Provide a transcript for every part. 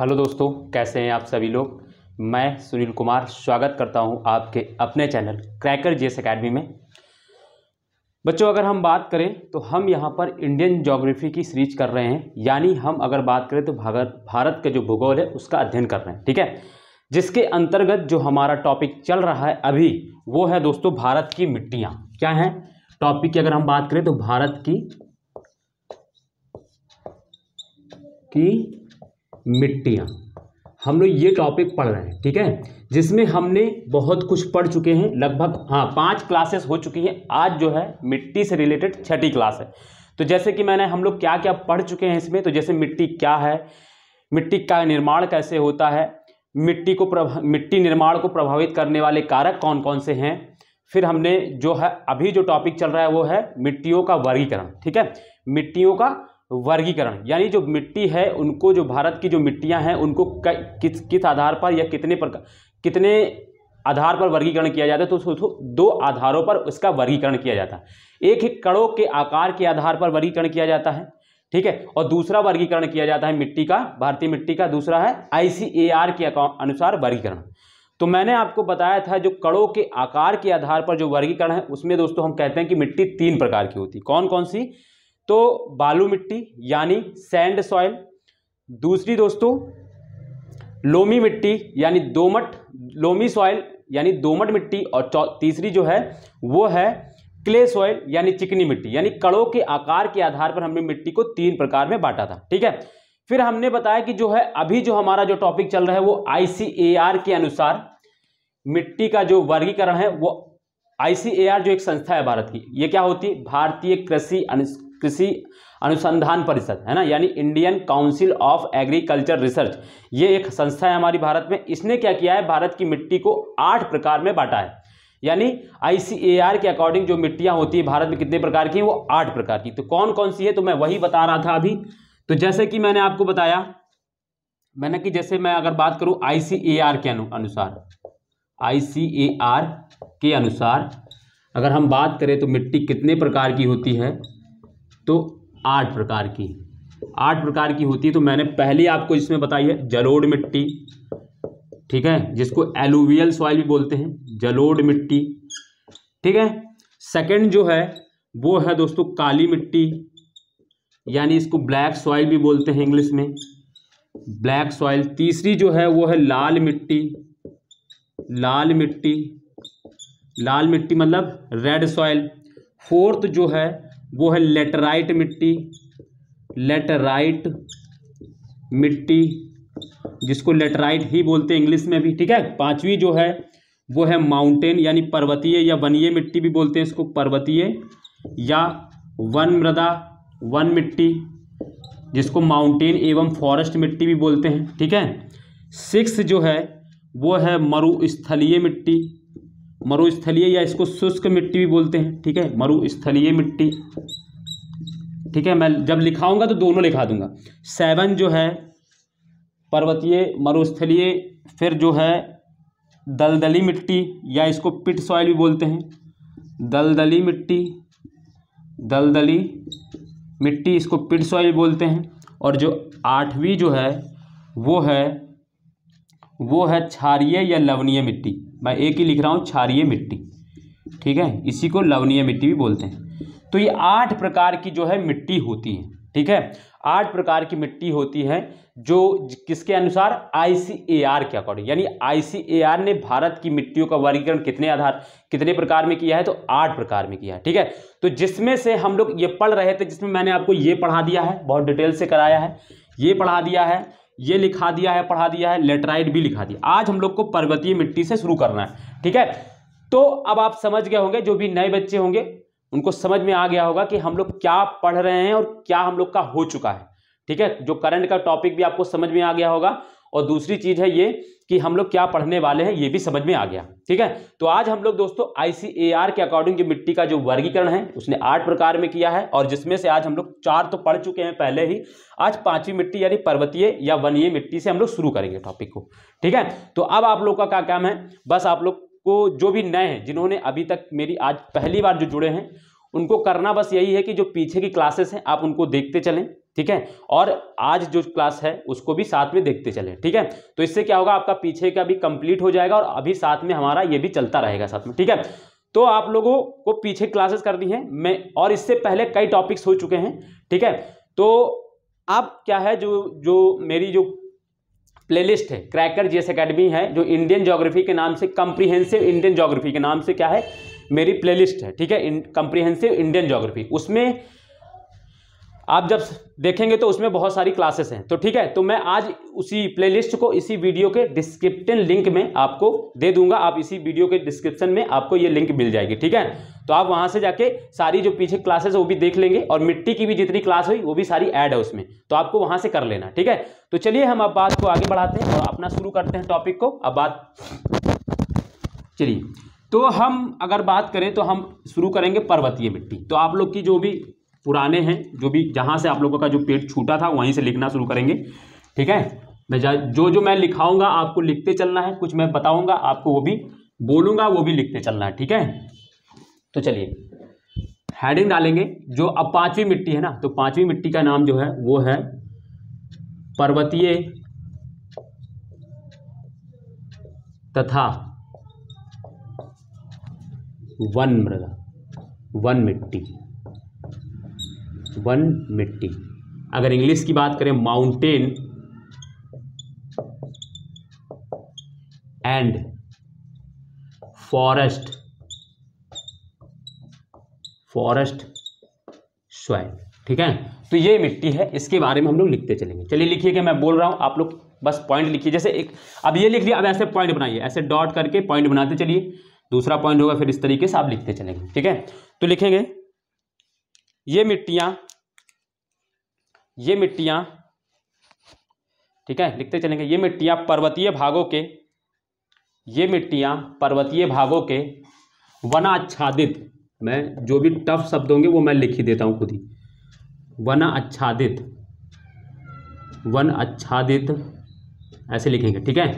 hello दोस्तों कैसे हैं आप सभी लोग मैं सुनील कुमार स्वागत करता हूं आपके अपने चैनल क्रैकर जीएस एकेडमी में बच्चों अगर हम बात करें तो हम यहां पर इंडियन जोग्राफी की सीरीज कर रहे हैं यानी हम अगर बात करें तो भारत भारत का जो भूगोल है उसका अध्ययन कर रहे हैं ठीक है जिसके अंतर्गत जो हमारा टॉपिक चल रहा है अभी वो है दोस्तों भारत की मिट्टियाँ क्या हैं टॉपिक की अगर हम बात करें तो भारत की की मिट्टियाँ हम लोग ये टॉपिक पढ़ रहे हैं ठीक है जिसमें हमने बहुत कुछ पढ़ चुके हैं लगभग हाँ पांच क्लासेस हो चुकी हैं आज जो है मिट्टी से रिलेटेड छठी क्लास है तो जैसे कि मैंने हम लोग क्या क्या पढ़ चुके हैं इसमें तो जैसे मिट्टी क्या है मिट्टी का निर्माण कैसे होता है मिट्टी को प्रभा मिट्टी निर्माण को प्रभावित करने वाले कारक कौन कौन से हैं फिर हमने जो है अभी जो टॉपिक चल रहा है वो है मिट्टियों का वर्गीकरण ठीक है मिट्टियों का वर्गीकरण यानी जो मिट्टी है उनको जो भारत की जो मिट्टियां हैं उनको किस किस आधार पर या कितने प्रकार कितने आधार पर वर्गीकरण किया जाता है तो उसको दो आधारों पर उसका वर्गीकरण किया जाता है एक ही कड़ों के आकार के आधार पर वर्गीकरण किया जाता है ठीक है और दूसरा वर्गीकरण किया जाता है मिट्टी का भारतीय मिट्टी का दूसरा है आई के अनुसार वर्गीकरण तो मैंने आपको बताया था जो कड़ों के आकार के आधार पर जो वर्गीकरण है उसमें दोस्तों हम कहते हैं कि मिट्टी तीन प्रकार की होती है कौन कौन सी तो बालू मिट्टी यानी सैंड सॉइल दूसरी दोस्तों लोमी मिट्टी यानी दोमट लोमी सॉइल यानी दोमट मिट्टी और तीसरी जो है वो है क्ले सॉइल यानी चिकनी मिट्टी यानी कड़ों के आकार के आधार पर हमने मिट्टी को तीन प्रकार में बांटा था ठीक है फिर हमने बताया कि जो है अभी जो हमारा जो टॉपिक चल रहा है वो आईसीएआर के अनुसार मिट्टी का जो वर्गीकरण है वो आईसीएआर जो एक संस्था है भारत की ये क्या होती है भारतीय कृषि कृषि अनुसंधान परिषद है ना यानी Indian council of agriculture research ये एक संस्था है हमारी भारत में इसने क्या किया है भारत की मिट्टी को आठ प्रकार में बांटा है यानी आई के अकॉर्डिंग जो मिट्टियाँ होती है भारत में कितने प्रकार की वो आठ प्रकार की तो कौन कौन सी है तो मैं वही बता रहा था अभी तो जैसे कि मैंने आपको बताया मैंने कि जैसे मैं अगर बात करूं आई के अनुसार आई के अनुसार अगर हम बात करें तो मिट्टी कितने प्रकार की होती है तो आठ प्रकार की आठ प्रकार की होती है तो मैंने पहले आपको इसमें बताई है जलोड़ मिट्टी ठीक है जिसको एलुवियल सॉइल भी बोलते हैं जलोड़ मिट्टी ठीक है सेकंड जो है वो है दोस्तों काली मिट्टी यानी इसको ब्लैक सॉइल भी बोलते हैं इंग्लिश में ब्लैक सॉइल तीसरी जो है वो है लाल मिट्टी लाल मिट्टी लाल मिट्टी मतलब रेड सॉइल फोर्थ जो है वो है लेटराइट मिट्टी लेटराइट मिट्टी जिसको लेटराइट ही बोलते हैं इंग्लिश में भी ठीक है पांचवी जो है वो है माउंटेन यानी पर्वतीय या वनीय मिट्टी भी बोलते हैं इसको पर्वतीय या वन मृदा वन मिट्टी जिसको माउंटेन एवं फॉरेस्ट मिट्टी भी बोलते हैं ठीक है सिक्स जो है वो है मरुस्थलीय मिट्टी मरुस्थलीय या इसको शुष्क मिट्टी भी बोलते हैं ठीक है मरुस्थलीय मिट्टी ठीक है मैं जब लिखाऊंगा तो दोनों लिखा दूंगा सेवन जो है पर्वतीय मरुस्थलीय फिर जो है दलदली मिट्टी या इसको पिट सॉइल भी बोलते हैं दलदली मिट्टी दलदली मिट्टी इसको पिट सॉइल बोलते हैं और जो आठवीं जो है वो है वो है क्षारीय या लवणीय मिट्टी मैं एक ही लिख रहा हूँ क्षारीय मिट्टी ठीक है इसी को लवणीय मिट्टी भी बोलते हैं तो ये आठ प्रकार की जो है मिट्टी होती है ठीक है आठ प्रकार की मिट्टी होती है जो किसके अनुसार आईसीएआर के अकॉर्डिंग यानी आईसीएआर ने भारत की मिट्टियों का वर्गीकरण कितने आधार कितने प्रकार में किया है तो आठ प्रकार में किया है ठीक है तो जिसमें से हम लोग ये पढ़ रहे थे जिसमें मैंने आपको ये पढ़ा दिया है बहुत डिटेल से कराया है ये पढ़ा दिया है ये लिखा दिया है पढ़ा दिया है लेटराइट भी लिखा दिया आज हम लोग को पर्वतीय मिट्टी से शुरू करना है ठीक है तो अब आप समझ गए होंगे जो भी नए बच्चे होंगे उनको समझ में आ गया होगा कि हम लोग क्या पढ़ रहे हैं और क्या हम लोग का हो चुका है ठीक है जो करंट का टॉपिक भी आपको समझ में आ गया होगा और दूसरी चीज़ है ये कि हम लोग क्या पढ़ने वाले हैं ये भी समझ में आ गया ठीक है तो आज हम लोग दोस्तों आईसीएआर के अकॉर्डिंग जो मिट्टी का जो वर्गीकरण है उसने आठ प्रकार में किया है और जिसमें से आज हम लोग चार तो पढ़ चुके हैं पहले ही आज पांचवी मिट्टी यानी पर्वतीय या वनीय मिट्टी से हम लोग शुरू करेंगे टॉपिक को ठीक है तो अब आप लोग का क्या काम है बस आप लोग को जो भी नए हैं जिन्होंने अभी तक मेरी आज पहली बार जो जुड़े हैं उनको करना बस यही है कि जो पीछे की क्लासेस हैं आप उनको देखते चलें ठीक है और आज जो क्लास है उसको भी साथ में देखते चलें ठीक है तो इससे क्या होगा आपका पीछे का भी कंप्लीट हो जाएगा और अभी साथ में हमारा ये भी चलता रहेगा साथ में ठीक है तो आप लोगों को पीछे क्लासेस कर दी मैं और इससे पहले कई टॉपिक्स हो चुके हैं ठीक है तो आप क्या है जो जो मेरी जो प्लेलिस्ट है क्रैकर जीएस एकेडमी है जो इंडियन ज्योग्राफी के नाम से कम्प्रीहेंसिव इंडियन ज्योग्राफी के नाम से क्या है मेरी प्लेलिस्ट है ठीक है कंप्रीहेंसिव इंडियन जोग्राफी उसमें आप जब देखेंगे तो उसमें बहुत सारी क्लासेस हैं तो ठीक है तो मैं आज उसी प्लेलिस्ट को इसी वीडियो के डिस्क्रिप्टन लिंक में आपको दे दूंगा आप इसी वीडियो के डिस्क्रिप्शन में आपको ये लिंक मिल जाएगी ठीक है तो आप वहां से जाके सारी जो पीछे क्लासेस वो भी देख लेंगे और मिट्टी की भी जितनी क्लास हुई वो भी सारी ऐड है उसमें तो आपको वहां से कर लेना ठीक है तो चलिए हम अब बात को आगे बढ़ाते हैं और अपना शुरू करते हैं टॉपिक को अब बात चलिए तो हम अगर बात करें तो हम शुरू करेंगे पर्वतीय मिट्टी तो आप लोग की जो भी पुराने हैं जो भी जहाँ से आप लोगों का जो पेट छूटा था वहीं से लिखना शुरू करेंगे ठीक है मैं जो जो मैं लिखाऊंगा आपको लिखते चलना है कुछ मैं बताऊंगा आपको वो भी बोलूंगा वो भी लिखते चलना है ठीक है तो चलिए हेडिंग डालेंगे जो अब पांचवी मिट्टी है ना तो पांचवी मिट्टी का नाम जो है वो है पर्वतीय तथा वन मृदा वन मिट्टी वन मिट्टी अगर इंग्लिश की बात करें mountain and forest forest soil ठीक है तो ये मिट्टी है इसके बारे में हम लोग लिखते चलेंगे चलिए लिखिए कि मैं बोल रहा हूं आप लोग बस पॉइंट लिखिए जैसे एक अब ये लिख लिया अब ऐसे पॉइंट बनाइए ऐसे डॉट करके पॉइंट बनाते चलिए दूसरा पॉइंट होगा फिर इस तरीके से आप लिखते चलेंगे ठीक है तो लिखेंगे ये मिट्टियां ये मिट्टियां ठीक है लिखते चलेंगे ये मिट्टियां पर्वतीय भागों के ये मिट्टियां पर्वतीय भागों के वनाच्छादित मैं जो भी टफ शब्द होंगे वो मैं लिख ही देता हूं खुद ही वन आच्छादित वन आच्छादित ऐसे लिखेंगे ठीक है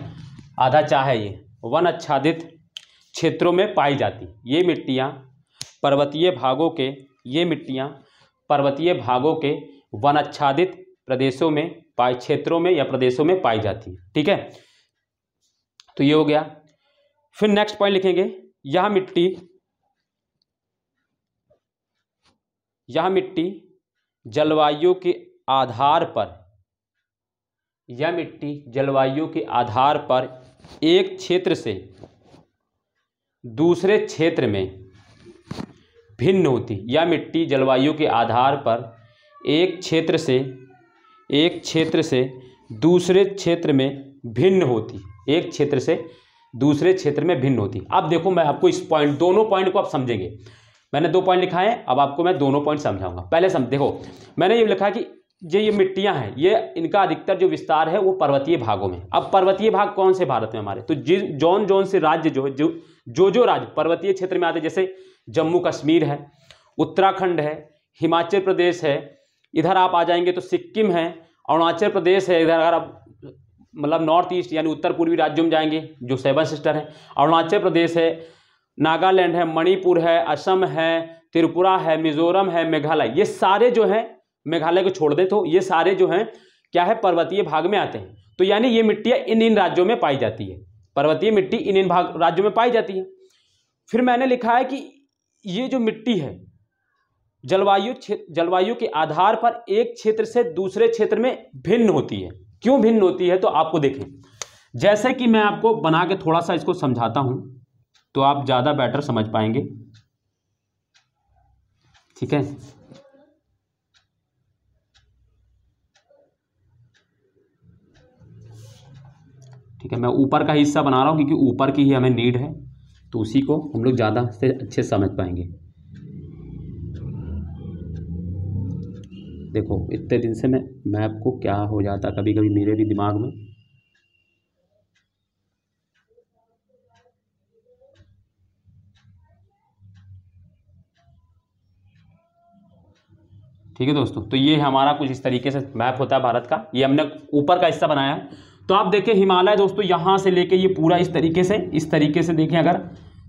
आधा चाह है ये वन आच्छादित क्षेत्रों में पाई जाती ये मिट्टियाँ पर्वतीय भागों के ये मिट्टियाँ पर्वतीय भागों के वनाच्छादित प्रदेशों में पाए क्षेत्रों में या प्रदेशों में पाई जाती है ठीक है तो ये हो गया फिर नेक्स्ट पॉइंट लिखेंगे यह मिट्टी यह मिट्टी जलवायु के आधार पर यह मिट्टी जलवायु के आधार पर एक क्षेत्र से दूसरे क्षेत्र में भिन्न होती यह मिट्टी जलवायु के आधार पर एक क्षेत्र से एक क्षेत्र से दूसरे क्षेत्र में भिन्न होती एक क्षेत्र से दूसरे क्षेत्र में भिन्न होती अब देखो मैं आपको इस पॉइंट दोनों पॉइंट को आप समझेंगे मैंने दो पॉइंट लिखा है अब आपको मैं दोनों पॉइंट समझाऊंगा पहले सम देखो मैंने ये लिखा कि जो ये मिट्टियाँ हैं ये इनका अधिकतर जो विस्तार है वो पर्वतीय भागों में अब पर्वतीय भाग कौन से भारत में हमारे तो जिस जौन जौन से राज्य जो है जो जो जो राज्य पर्वतीय क्षेत्र में आते हैं जैसे जम्मू कश्मीर है उत्तराखंड है हिमाचल प्रदेश है इधर आप आ जाएंगे तो सिक्किम है अरुणाचल प्रदेश है इधर अगर आप मतलब नॉर्थ ईस्ट यानी उत्तर पूर्वी राज्यों में जाएंगे जो सेवन सिस्टर हैं अरुणाचल प्रदेश है नागालैंड है मणिपुर है असम है त्रिपुरा है मिजोरम है मेघालय ये सारे जो हैं मेघालय को छोड़ दें तो ये सारे जो हैं क्या है पर्वतीय भाग में आते हैं तो यानी ये मिट्टियाँ इन इन राज्यों में पाई जाती है पर्वतीय मिट्टी इन इन भाग राज्यों में पाई जाती है फिर मैंने लिखा है कि ये जो मिट्टी है जलवायु जलवायु के आधार पर एक क्षेत्र से दूसरे क्षेत्र में भिन्न होती है क्यों भिन्न होती है तो आपको देखें जैसे कि मैं आपको बना के थोड़ा सा इसको समझाता हूं तो आप ज़्यादा बेटर समझ पाएंगे ठीक है ठीक है मैं ऊपर का हिस्सा बना रहा हूँ क्योंकि ऊपर की ही हमें नीड है तो उसी को हम लोग ज़्यादा से अच्छे समझ पाएंगे देखो इतने दिन से मैं मैप को क्या हो जाता कभी कभी मेरे भी दिमाग में ठीक है दोस्तों तो ये हमारा कुछ इस तरीके से मैप होता है भारत का ये हमने ऊपर का हिस्सा बनाया है तो आप देखें हिमालय दोस्तों यहाँ से लेके ये पूरा इस तरीके से इस तरीके से देखें अगर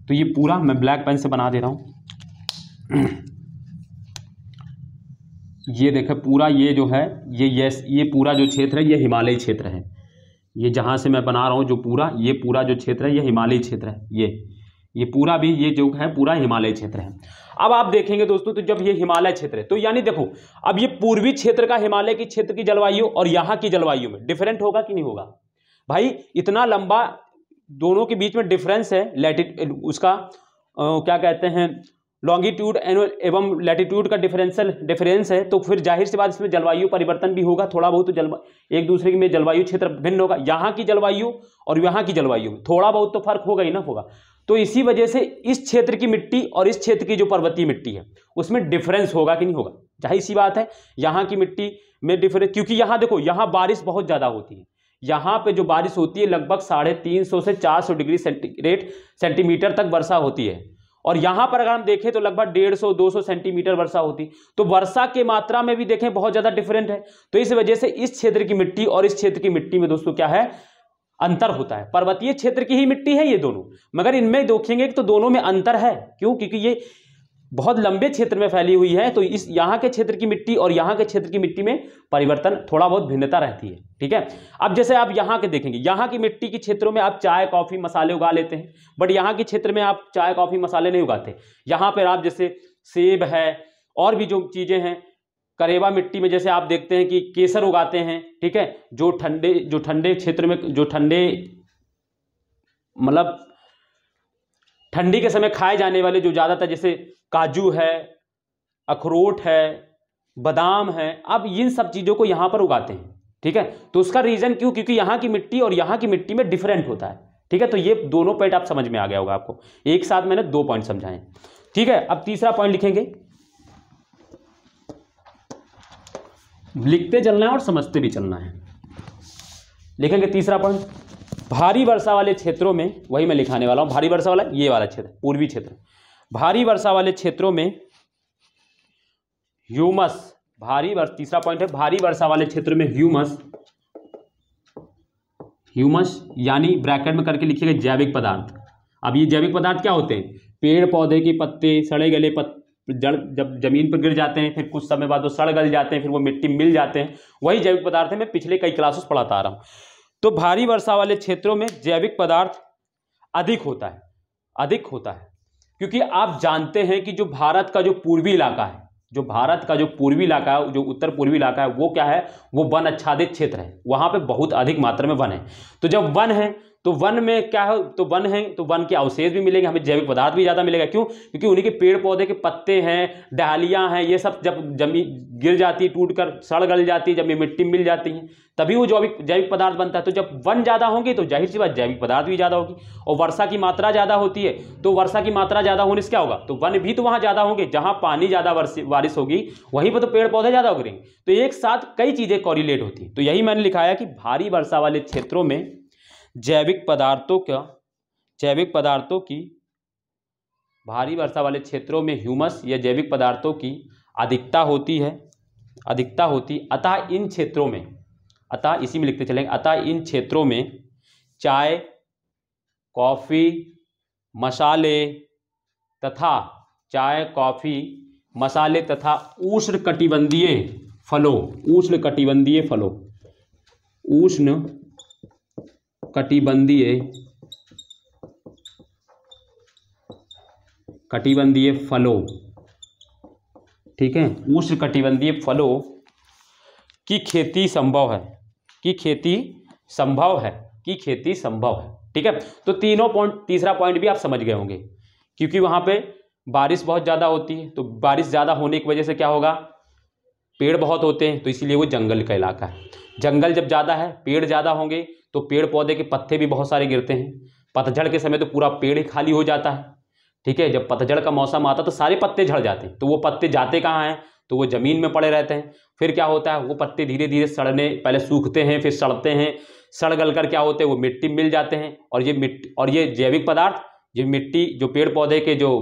तो ये पूरा मैं ब्लैक पेन से बना दे रहा हूँ ये देखें पूरा ये जो है ये यस ये पूरा जो क्षेत्र है ये हिमालयी क्षेत्र है ये जहाँ से मैं बना रहा हूँ जो पूरा ये पूरा जो क्षेत्र है ये हिमालयी क्षेत्र है ये ये पूरा भी ये जो है पूरा हिमालय क्षेत्र है अब आप देखेंगे दोस्तों तो जब ये हिमालय क्षेत्र है तो यानी देखो अब ये पूर्वी क्षेत्र का हिमालय की क्षेत्र की जलवायु और यहाँ की जलवायु में डिफरेंट होगा कि नहीं होगा भाई इतना लंबा दोनों के बीच में डिफरेंस है लैटिट उसका आ, क्या कहते हैं लॉन्गिट्यूड एवं लैटिट्यूड का डिफरेंशियल डिफरेंस है तो फिर जाहिर सी बात इसमें जलवायु परिवर्तन भी होगा थोड़ा बहुत तो जल एक दूसरे के में जलवायु क्षेत्र भिन्न होगा यहाँ की जलवायु और यहाँ की जलवायु में थोड़ा बहुत तो फर्क होगा ही ना होगा तो इसी वजह से इस क्षेत्र की मिट्टी और इस क्षेत्र की जो पर्वतीय मिट्टी है उसमें डिफरेंस होगा कि नहीं होगा चाहे सी बात है यहाँ की मिट्टी में डिफरेंस क्योंकि यहाँ देखो यहाँ बारिश बहुत ज़्यादा होती है यहाँ पे जो बारिश होती है लगभग साढ़े तीन सौ से चार सौ डिग्री सेंटीग्रेड सेंटीमीटर तक वर्षा होती है और यहाँ पर अगर हम देखें तो लगभग डेढ़ सौ दो सौ सेंटीमीटर वर्षा होती तो वर्षा के मात्रा में भी देखें बहुत ज़्यादा डिफरेंट है तो इस वजह से इस क्षेत्र की मिट्टी और इस क्षेत्र की मिट्टी में दोस्तों क्या है अंतर होता है पर्वतीय क्षेत्र की ही मिट्टी है ये दोनों मगर इनमें देखेंगे तो दोनों में अंतर है क्यों क्योंकि ये बहुत लंबे क्षेत्र में फैली हुई है तो इस यहाँ के क्षेत्र की मिट्टी और यहाँ के क्षेत्र की मिट्टी में परिवर्तन थोड़ा बहुत भिन्नता रहती है ठीक है अब जैसे आप यहाँ के देखेंगे यहाँ की मिट्टी के क्षेत्रों में आप चाय कॉफ़ी मसाले उगा लेते हैं बट यहाँ के क्षेत्र में आप चाय कॉफ़ी मसाले नहीं उगाते यहाँ पर आप जैसे सेब है और भी जो चीज़ें हैं करेवा मिट्टी में जैसे आप देखते हैं कि केसर उगाते हैं ठीक है जो ठंडे जो ठंडे क्षेत्र में जो ठंडे मतलब ठंडी के समय खाए जाने वाले जो ज़्यादातर जैसे काजू है अखरोट है बादाम है आप इन सब चीज़ों को यहाँ पर उगाते हैं ठीक है तो उसका रीज़न क्यों क्योंकि यहाँ की मिट्टी और यहाँ की मिट्टी में डिफरेंट होता है ठीक है तो ये दोनों पॉइंट आप समझ में आ गया होगा आपको एक साथ मैंने दो पॉइंट समझाए ठीक है अब तीसरा पॉइंट लिखेंगे लिखते चलना है और समझते भी चलना है लिखेंगे तीसरा पॉइंट भारी वर्षा वाले क्षेत्रों में वही मैं लिखाने वाला हूँ भारी वर्षा वाला ये वाला क्षेत्र पूर्वी क्षेत्र भारी वर्षा वाले क्षेत्रों में ह्यूमस भारी वर्ष तीसरा पॉइंट है भारी वर्षा वाले क्षेत्र में ह्यूमस ह्यूमस यानी ब्रैकेट में करके लिखिएगा जैविक पदार्थ अब ये जैविक पदार्थ क्या होते हैं पेड़ पौधे के पत्ते सड़े गले पत्ते जड़ जब जमीन पर गिर जाते हैं फिर कुछ समय बाद वो सड़ गल जाते हैं फिर वो मिट्टी मिल जाते हैं वही जैविक पदार्थ है मैं पिछले कई क्लासेस पढ़ाता आ रहा हूँ तो भारी वर्षा वाले क्षेत्रों में जैविक पदार्थ अधिक होता है अधिक होता है क्योंकि आप जानते हैं कि जो भारत का जो पूर्वी इलाका है जो भारत का जो पूर्वी इलाका है जो उत्तर पूर्वी इलाका है वो क्या है वो वन आच्छादित क्षेत्र है वहाँ पर बहुत अधिक मात्रा में वन है तो जब वन है तो वन में क्या हो तो वन है तो वन के अवशेष भी मिलेंगे हमें जैविक पदार्थ भी ज़्यादा मिलेगा क्यों क्योंकि उन्हीं के पेड़ पौधे के पत्ते हैं डहलियाँ हैं ये सब जब जमी गिर जाती टूट कर सड़ गल जाती है जब ये मिट्टी मिल जाती है तभी वो जैविक जैविक पदार्थ बनता है तो जब वन ज़्यादा होंगे तो जाहिर सी बात जैविक पदार्थ भी ज़्यादा होगी और वर्षा की मात्रा ज़्यादा होती है तो वर्षा की मात्रा ज़्यादा होने से क्या होगा तो वन भी तो वहाँ ज़्यादा होंगे जहाँ पानी ज़्यादा बारिश होगी वहीं पर तो पेड़ पौधे ज़्यादा उगरेंगे तो एक साथ कई चीज़ें कॉरिलेट होती हैं तो यही मैंने लिखा है कि भारी वर्षा वाले क्षेत्रों में जैविक पदार्थों का जैविक पदार्थों की भारी वर्षा वाले क्षेत्रों में ह्यूमस या जैविक पदार्थों की अधिकता होती है अधिकता होती अतः इन क्षेत्रों में अतः इसी में लिखते चलेंगे अतः इन क्षेत्रों में चाय कॉफ़ी मसाले तथा चाय कॉफ़ी मसाले तथा उष्ण कटिबंधीय फलों उष्ण कटिबंधीय फलों उष्ण कटिबंधीय कटिबंधीय फलों ठीक है उष्ण कटिबंधीय फलों की खेती संभव है कि खेती संभव है कि खेती संभव है ठीक है तो तीनों पॉइंट तीसरा पॉइंट भी आप समझ गए होंगे क्योंकि वहां पे बारिश बहुत ज़्यादा होती है तो बारिश ज़्यादा होने की वजह से क्या होगा पेड़ बहुत होते हैं तो इसीलिए वो जंगल का इलाका है जंगल जब ज़्यादा है पेड़ ज़्यादा होंगे तो पेड़ पौधे के पत्ते भी बहुत सारे गिरते हैं पतझड़ के समय तो पूरा पेड़ ही खाली हो जाता है ठीक है जब पतझड़ का मौसम आता है तो सारे पत्ते झड़ जाते हैं तो वो पत्ते जाते कहाँ हैं तो वो ज़मीन में पड़े रहते हैं फिर क्या होता है वो पत्ते धीरे धीरे सड़ने पहले सूखते हैं फिर सड़ते हैं सड़ गल कर क्या होते हैं वो मिट्टी मिल जाते हैं और ये मिट्टी और ये जैविक पदार्थ ये मिट्टी जो पेड़ पौधे के जो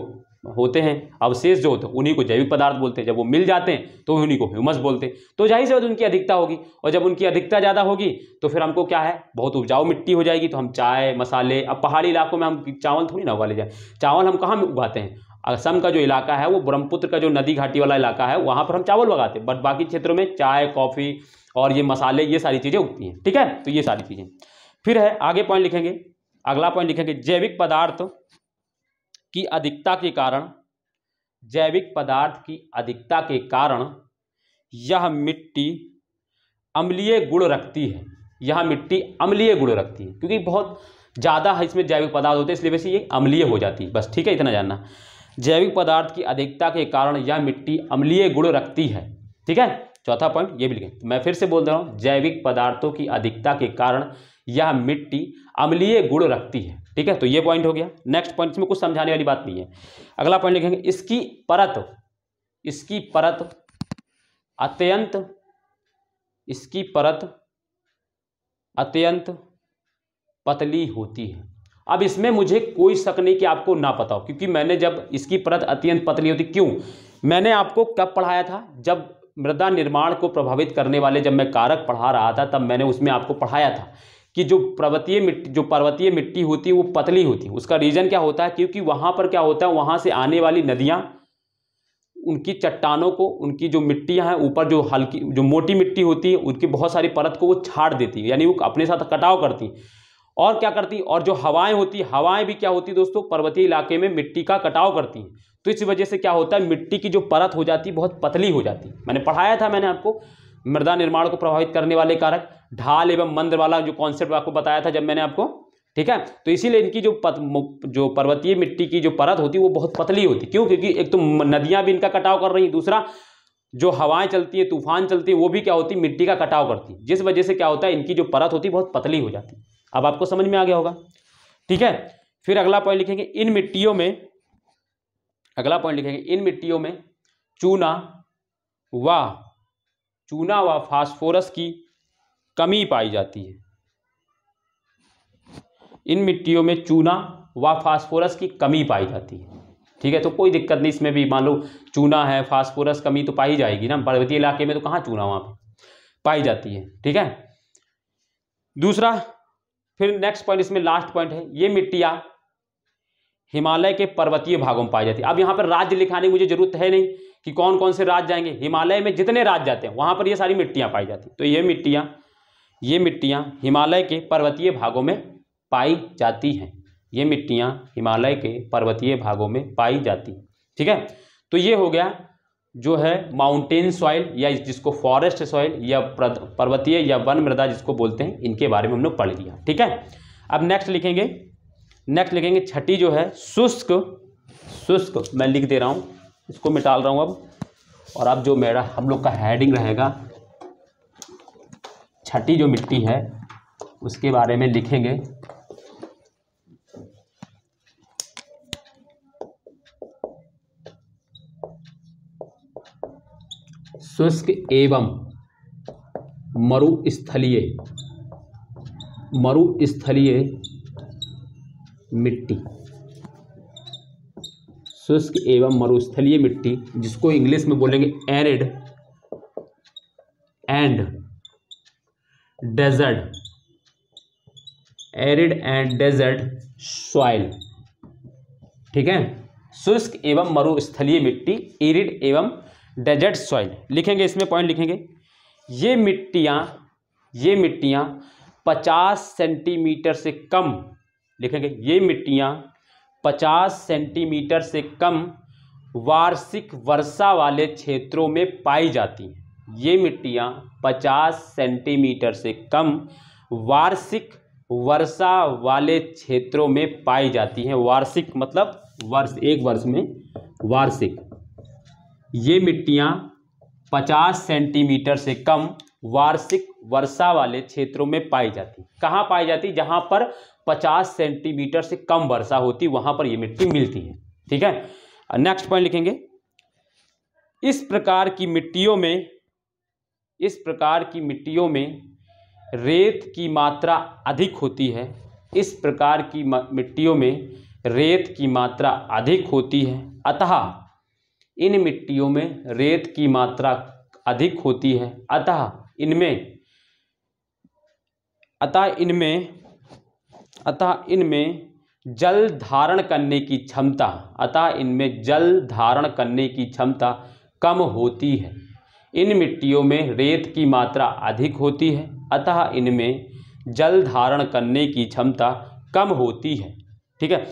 होते हैं अवशेष जो होते हैं उन्हीं को जैविक पदार्थ बोलते हैं जब वो मिल जाते हैं तो उन्हीं को ह्यूमस बोलते हैं तो जाहिर से उनकी अधिकता होगी और जब उनकी अधिकता ज़्यादा होगी तो फिर हमको क्या है बहुत उपजाऊ मिट्टी हो जाएगी तो हम चाय मसाले अब पहाड़ी इलाकों में हम चावल थोड़ी ना उगा ले जाए चावल हम कहाँ उगाते हैं असम का जो इलाका है वो ब्रह्मपुत्र का जो नदी घाटी वाला इलाका है वहाँ पर हम चावल उगाते हैं बट बाकी क्षेत्रों में चाय कॉफ़ी और ये मसाले ये सारी चीज़ें उगती हैं ठीक है तो ये सारी चीज़ें फिर है आगे पॉइंट लिखेंगे अगला पॉइंट लिखेंगे जैविक पदार्थ की अधिकता के कारण जैविक पदार्थ की अधिकता के कारण यह मिट्टी अम्लीय गुण रखती है यह मिट्टी अम्लीय गुण रखती है क्योंकि बहुत ज़्यादा है इसमें जैविक पदार्थ होते हैं इसलिए वैसे ये अम्लीय हो जाती है बस ठीक है इतना जानना जैविक पदार्थ की अधिकता के कारण यह मिट्टी अम्लीय गुण रखती है ठीक है चौथा पॉइंट ये भी लिखें तो मैं फिर से बोल दे रहा हूँ जैविक पदार्थों की अधिकता के कारण यह मिट्टी अम्लीय गुण रखती है ठीक है तो ये पॉइंट हो गया नेक्स्ट पॉइंट इसमें कुछ समझाने वाली बात नहीं है अगला पॉइंट लिखेंगे इसकी परत इसकी परत अत्यंत इसकी परत अत्यंत पतली होती है अब इसमें मुझे कोई शक नहीं कि आपको ना पता हो क्योंकि मैंने जब इसकी परत अत्यंत पतली होती क्यों मैंने आपको कब पढ़ाया था जब मृदा निर्माण को प्रभावित करने वाले जब मैं कारक पढ़ा रहा था तब मैंने उसमें आपको पढ़ाया था कि जो पर्वतीय मिट्टी जो पर्वतीय मिट्टी होती है वो पतली होती है उसका रीज़न क्या होता है क्योंकि वहाँ पर क्या होता है वहाँ से आने वाली नदियाँ उनकी चट्टानों को उनकी जो मिट्टियाँ हैं ऊपर जो हल्की जो मोटी मिट्टी होती है उनकी बहुत सारी परत को वो छाड़ देती है यानी वो अपने साथ कटाव करती है और क्या करती और जो हवाएं होती हवाएं भी क्या होती दोस्तों पर्वतीय इलाके में मिट्टी का कटाव करती हैं तो इस वजह से क्या होता है मिट्टी की जो परत हो जाती बहुत पतली हो जाती मैंने पढ़ाया था मैंने आपको मृदा निर्माण को प्रभावित करने वाले कारक ढाल एवं मंद वाला जो कॉन्सेप्ट आपको बताया था जब मैंने आपको ठीक है तो इसीलिए इनकी जो पत, जो पर्वतीय मिट्टी की जो परत होती है वो बहुत पतली होती क्यों क्योंकि एक तो नदियां भी इनका कटाव कर रही हैं दूसरा जो हवाएं चलती है तूफान चलती है वो भी क्या होती है मिट्टी का कटाव करती है जिस वजह से क्या होता है इनकी जो परत होती है बहुत पतली हो जाती है अब आपको समझ में आ गया होगा ठीक है फिर अगला पॉइंट लिखेंगे इन मिट्टियों में अगला पॉइंट लिखेंगे इन मिट्टियों में चूना व चूना व फास्फोरस की कमी पाई जाती है इन मिट्टियों में चूना व फास्फोरस की कमी पाई जाती है ठीक है तो कोई दिक्कत नहीं इसमें भी मान लो चूना है फास्फोरस कमी तो पाई जाएगी ना पर्वतीय इलाके में तो कहाँ चूना वहाँ पर पाई जाती है ठीक है दूसरा फिर नेक्स्ट पॉइंट इसमें लास्ट पॉइंट है ये मिट्टियाँ हिमालय के पर्वतीय भागों में पाई जाती है अब यहाँ पर राज्य लिखाने की मुझे जरूरत है नहीं कि कौन कौन से राज्य जाएंगे हिमालय में जितने राज्य जाते हैं वहाँ पर ये सारी मिट्टियाँ पाई जाती तो ये मिट्टियाँ ये मिट्टियाँ हिमालय के पर्वतीय भागों में पाई जाती हैं ये मिट्टियाँ हिमालय के पर्वतीय भागों में पाई जाती हैं ठीक है तो ये हो गया जो है माउंटेन सॉइल या जिसको फॉरेस्ट सॉइल या पर्वतीय या वन मृदा जिसको बोलते हैं इनके बारे में हमने पढ़ लिया ठीक है अब नेक्स्ट लिखेंगे नेक्स्ट लिखेंगे छठी जो है शुष्क शुष्क मैं लिख दे रहा हूँ इसको मिटाल रहा हूँ अब और अब जो मेरा हम लोग का हेडिंग रहेगा छठी जो मिट्टी है उसके बारे में लिखेंगे शुष्क एवं मरुस्थलीय मरुस्थलीय मिट्टी शुष्क एवं मरुस्थलीय मिट्टी जिसको इंग्लिश में बोलेंगे arid and desert arid and desert soil ठीक है शुष्क एवं मरुस्थलीय मिट्टी एरिड एवं डेजर्ट सॉइल लिखेंगे इसमें पॉइंट लिखेंगे ये मिट्टियाँ ये मिट्टियाँ पचास सेंटीमीटर से कम लिखेंगे ये मिट्टियाँ पचास सेंटीमीटर से कम वार्षिक वर्षा वाले क्षेत्रों में पाई जाती हैं ये मिट्टियाँ 50 सेंटीमीटर से कम वार्षिक वर्षा वाले क्षेत्रों में पाई जाती हैं वार्षिक मतलब वर्ष एक वर्ष में वार्षिक ये मिट्टियाँ 50 सेंटीमीटर से कम वार्षिक वर्षा वाले क्षेत्रों में पाई जाती कहाँ पाई जाती जहाँ पर 50 सेंटीमीटर से कम वर्षा होती वहाँ पर ये मिट्टी मिलती है ठीक है नेक्स्ट पॉइंट लिखेंगे इस प्रकार की मिट्टियों में इस प्रकार की मिट्टियों में रेत की मात्रा अधिक होती है इस प्रकार की मिट्टियों में रेत की मात्रा अधिक होती है अतः इन मिट्टियों में रेत की मात्रा अधिक होती है अतः इनमें अतः इनमें अतः इनमें जल धारण करने की क्षमता अतः इनमें जल धारण करने की क्षमता कम होती है इन मिट्टियों में रेत की मात्रा अधिक होती है अतः इनमें जल धारण करने की क्षमता कम होती है ठीक है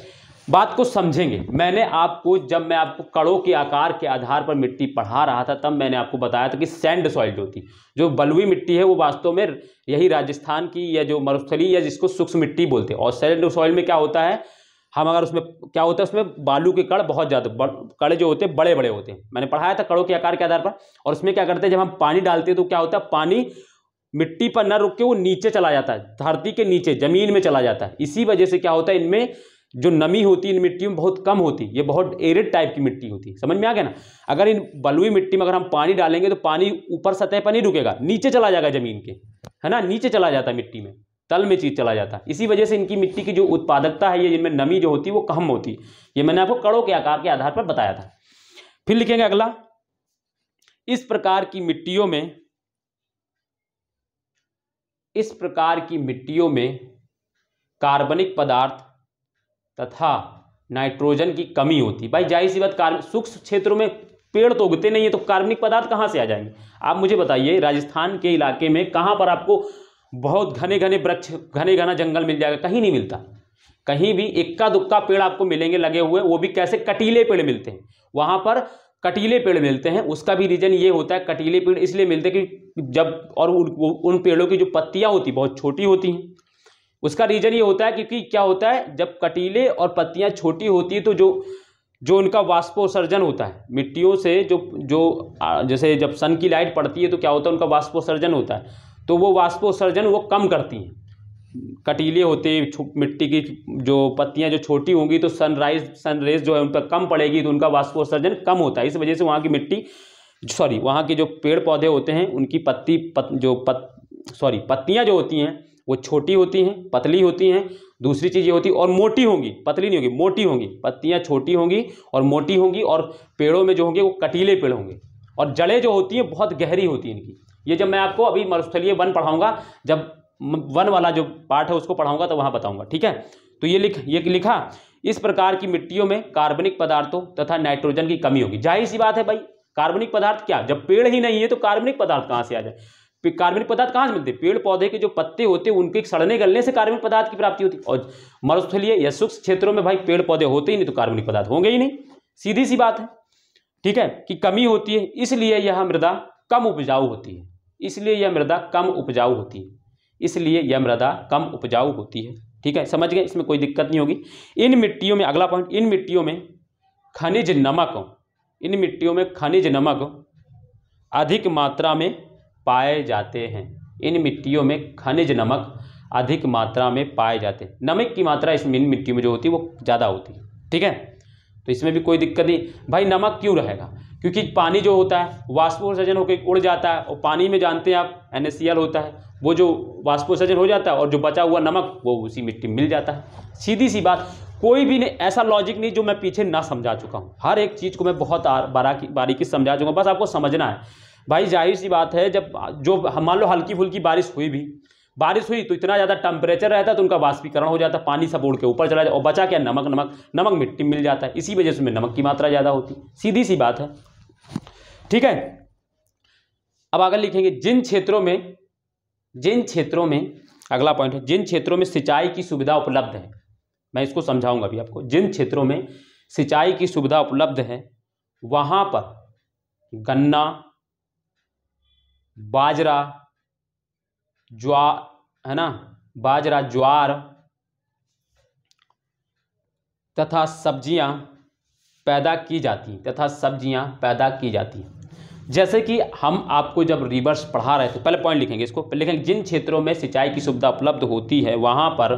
बात को समझेंगे मैंने आपको जब मैं आपको कड़ों के आकार के आधार पर मिट्टी पढ़ा रहा था तब मैंने आपको बताया था कि सैंड सॉइल जो थी जो बलुई मिट्टी है वो वास्तव में यही राजस्थान की या जो मरुस्थली या जिसको सूक्ष्म मिट्टी बोलते हैं और सैंड सॉइल में क्या होता है हम अगर उसमें क्या होता है उसमें बालू के कड़ बहुत ज़्यादा कड़े जो होते हैं बड़े बड़े होते हैं मैंने पढ़ाया था कड़ों के आकार के आधार पर और उसमें क्या करते हैं जब हम पानी डालते हैं तो क्या होता है पानी मिट्टी पर न रुक के वो नीचे चला जाता है धरती के नीचे ज़मीन में चला जाता है इसी वजह से क्या होता है इनमें जो नमी होती है इन मिट्टियों में बहुत कम होती है ये बहुत एरिड टाइप की मिट्टी होती है समझ में आ गया ना अगर इन बलुई मिट्टी में अगर हम पानी डालेंगे तो पानी ऊपर सतह पर नहीं रुकेगा नीचे चला जाएगा ज़मीन के है ना नीचे चला जाता है मिट्टी में तल में चीज चला जाता है इसी वजह से इनकी मिट्टी की जो उत्पादकता है ये जिनमें नमी जो होती है वो कम होती ये मैंने आपको कड़ों के आकार के आधार पर बताया था फिर लिखेंगे अगला इस प्रकार की मिट्टियों में इस प्रकार की मिट्टियों में कार्बनिक पदार्थ तथा नाइट्रोजन की कमी होती भाई जाहिर सी बात कार्बन सूक्ष्म क्षेत्रों में पेड़ तो उगते नहीं है तो कार्बनिक पदार्थ कहाँ से आ जाएंगे आप मुझे बताइए राजस्थान के इलाके में कहाँ पर आपको बहुत घने घने वृक्ष घने घना जंगल मिल जाएगा कहीं नहीं मिलता कहीं भी इक्का दुक्का पेड़ आपको मिलेंगे लगे हुए वो भी कैसे कटीले पेड़ मिलते हैं वहाँ पर कटीले पेड़ मिलते हैं उसका भी रीज़न ये होता है कटीले पेड़ इसलिए मिलते हैं कि जब और उन, पेड़ों की जो पत्तियाँ होती बहुत छोटी होती हैं उसका रीज़न ये होता है क्योंकि क्या होता है जब कटीले और पत्तियाँ छोटी होती है तो जो जो उनका वाष्पोसर्जन होता है मिट्टियों से जो जो जैसे जब सन की लाइट पड़ती है तो क्या होता है उनका वाष्पोसर्जन होता है तो वो वाष्पोत्सर्जन वो कम करती हैं कटीले होते मिट्टी की जो पत्तियां जो छोटी होंगी तो सनराइज सनरेज जो है उन पर कम पड़ेगी तो उनका वाष्पोत्सर्जन कम होता है इस वजह से वहाँ की मिट्टी सॉरी वहाँ के जो पेड़ पौधे होते हैं उनकी पत्ती पत, जो पत सॉरी पत्तियाँ जो होती हैं वो छोटी होती हैं पतली होती हैं दूसरी चीज़ ये होती है और मोटी होंगी पतली नहीं होगी मोटी होंगी पत्तियाँ छोटी होंगी और मोटी होंगी और पेड़ों में जो होंगे वो कटीले पेड़ होंगे और जड़ें जो होती हैं बहुत गहरी होती हैं इनकी ये जब मैं आपको अभी मरुस्थलीय वन पढ़ाऊंगा जब वन वाला जो पार्ट है उसको पढ़ाऊंगा तो वहां बताऊंगा ठीक है तो ये लिख ये लिखा इस प्रकार की मिट्टियों में कार्बनिक पदार्थों तथा नाइट्रोजन की कमी होगी जाहिर सी बात है भाई कार्बनिक पदार्थ क्या जब पेड़ ही नहीं है तो कार्बनिक पदार्थ कहाँ से आ जाए कार्बनिक पदार्थ कहाँ से मिलते पेड़ पौधे के जो पत्ते होते हैं उनके सड़ने गलने से कार्बनिक पदार्थ की प्राप्ति होती और मरुस्थलीय या शुष्क क्षेत्रों में भाई पेड़ पौधे होते ही नहीं तो कार्बनिक पदार्थ होंगे ही नहीं सीधी सी बात है ठीक है कि कमी होती है इसलिए यह मृदा कम उपजाऊ होती है इसलिए यह मृदा कम उपजाऊ होती है इसलिए यह मृदा कम उपजाऊ होती है ठीक है समझ गए इसमें कोई दिक्कत नहीं होगी इन मिट्टियों में अगला पॉइंट इन मिट्टियों में खनिज नमक इन मिट्टियों में खनिज नमक अधिक मात्रा में पाए जाते हैं इन मिट्टियों में खनिज नमक अधिक मात्रा में पाए जाते हैं नमक की मात्रा इसमें इन मिट्टियों में जो होती है वो ज़्यादा होती है ठीक है तो इसमें भी कोई दिक्कत नहीं भाई नमक क्यों रहेगा क्योंकि पानी जो होता है वाष्पोसर्जन होकर उड़ जाता है और पानी में जानते हैं आप एन होता है वो जो वाष्पोसर्जन हो जाता है और जो बचा हुआ नमक वो उसी मिट्टी मिल जाता है सीधी सी बात कोई भी नहीं ऐसा लॉजिक नहीं जो मैं पीछे ना समझा चुका हूँ हर एक चीज़ को मैं बहुत बारीकी बारीकी समझा चुका हूँ बस आपको समझना है भाई जाहिर सी बात है जब जो मान लो हल्की फुल्की बारिश हुई भी बारिश हुई तो इतना ज़्यादा टेम्परेचर रहता है तो उनका वाष्पीकरण हो जाता है पानी सब उड़ के ऊपर चला जाता और बचा क्या नमक नमक नमक मिट्टी मिल जाता है इसी वजह से उसमें नमक की मात्रा ज़्यादा होती सीधी सी बात है ठीक है अब अगर लिखेंगे जिन क्षेत्रों में जिन क्षेत्रों में अगला पॉइंट है जिन क्षेत्रों में सिंचाई की सुविधा उपलब्ध है मैं इसको समझाऊंगा अभी आपको जिन क्षेत्रों में सिंचाई की सुविधा उपलब्ध है वहां पर गन्ना बाजरा ज्वार है ना बाजरा ज्वार तथा सब्जियां पैदा की जाती हैं तथा सब्जियां पैदा की जाती हैं जैसे कि हम आपको जब रिवर्स पढ़ा रहे थे पहले पॉइंट लिखेंगे इसको पहले लिखेंगे जिन क्षेत्रों में सिंचाई की सुविधा उपलब्ध होती है वहाँ पर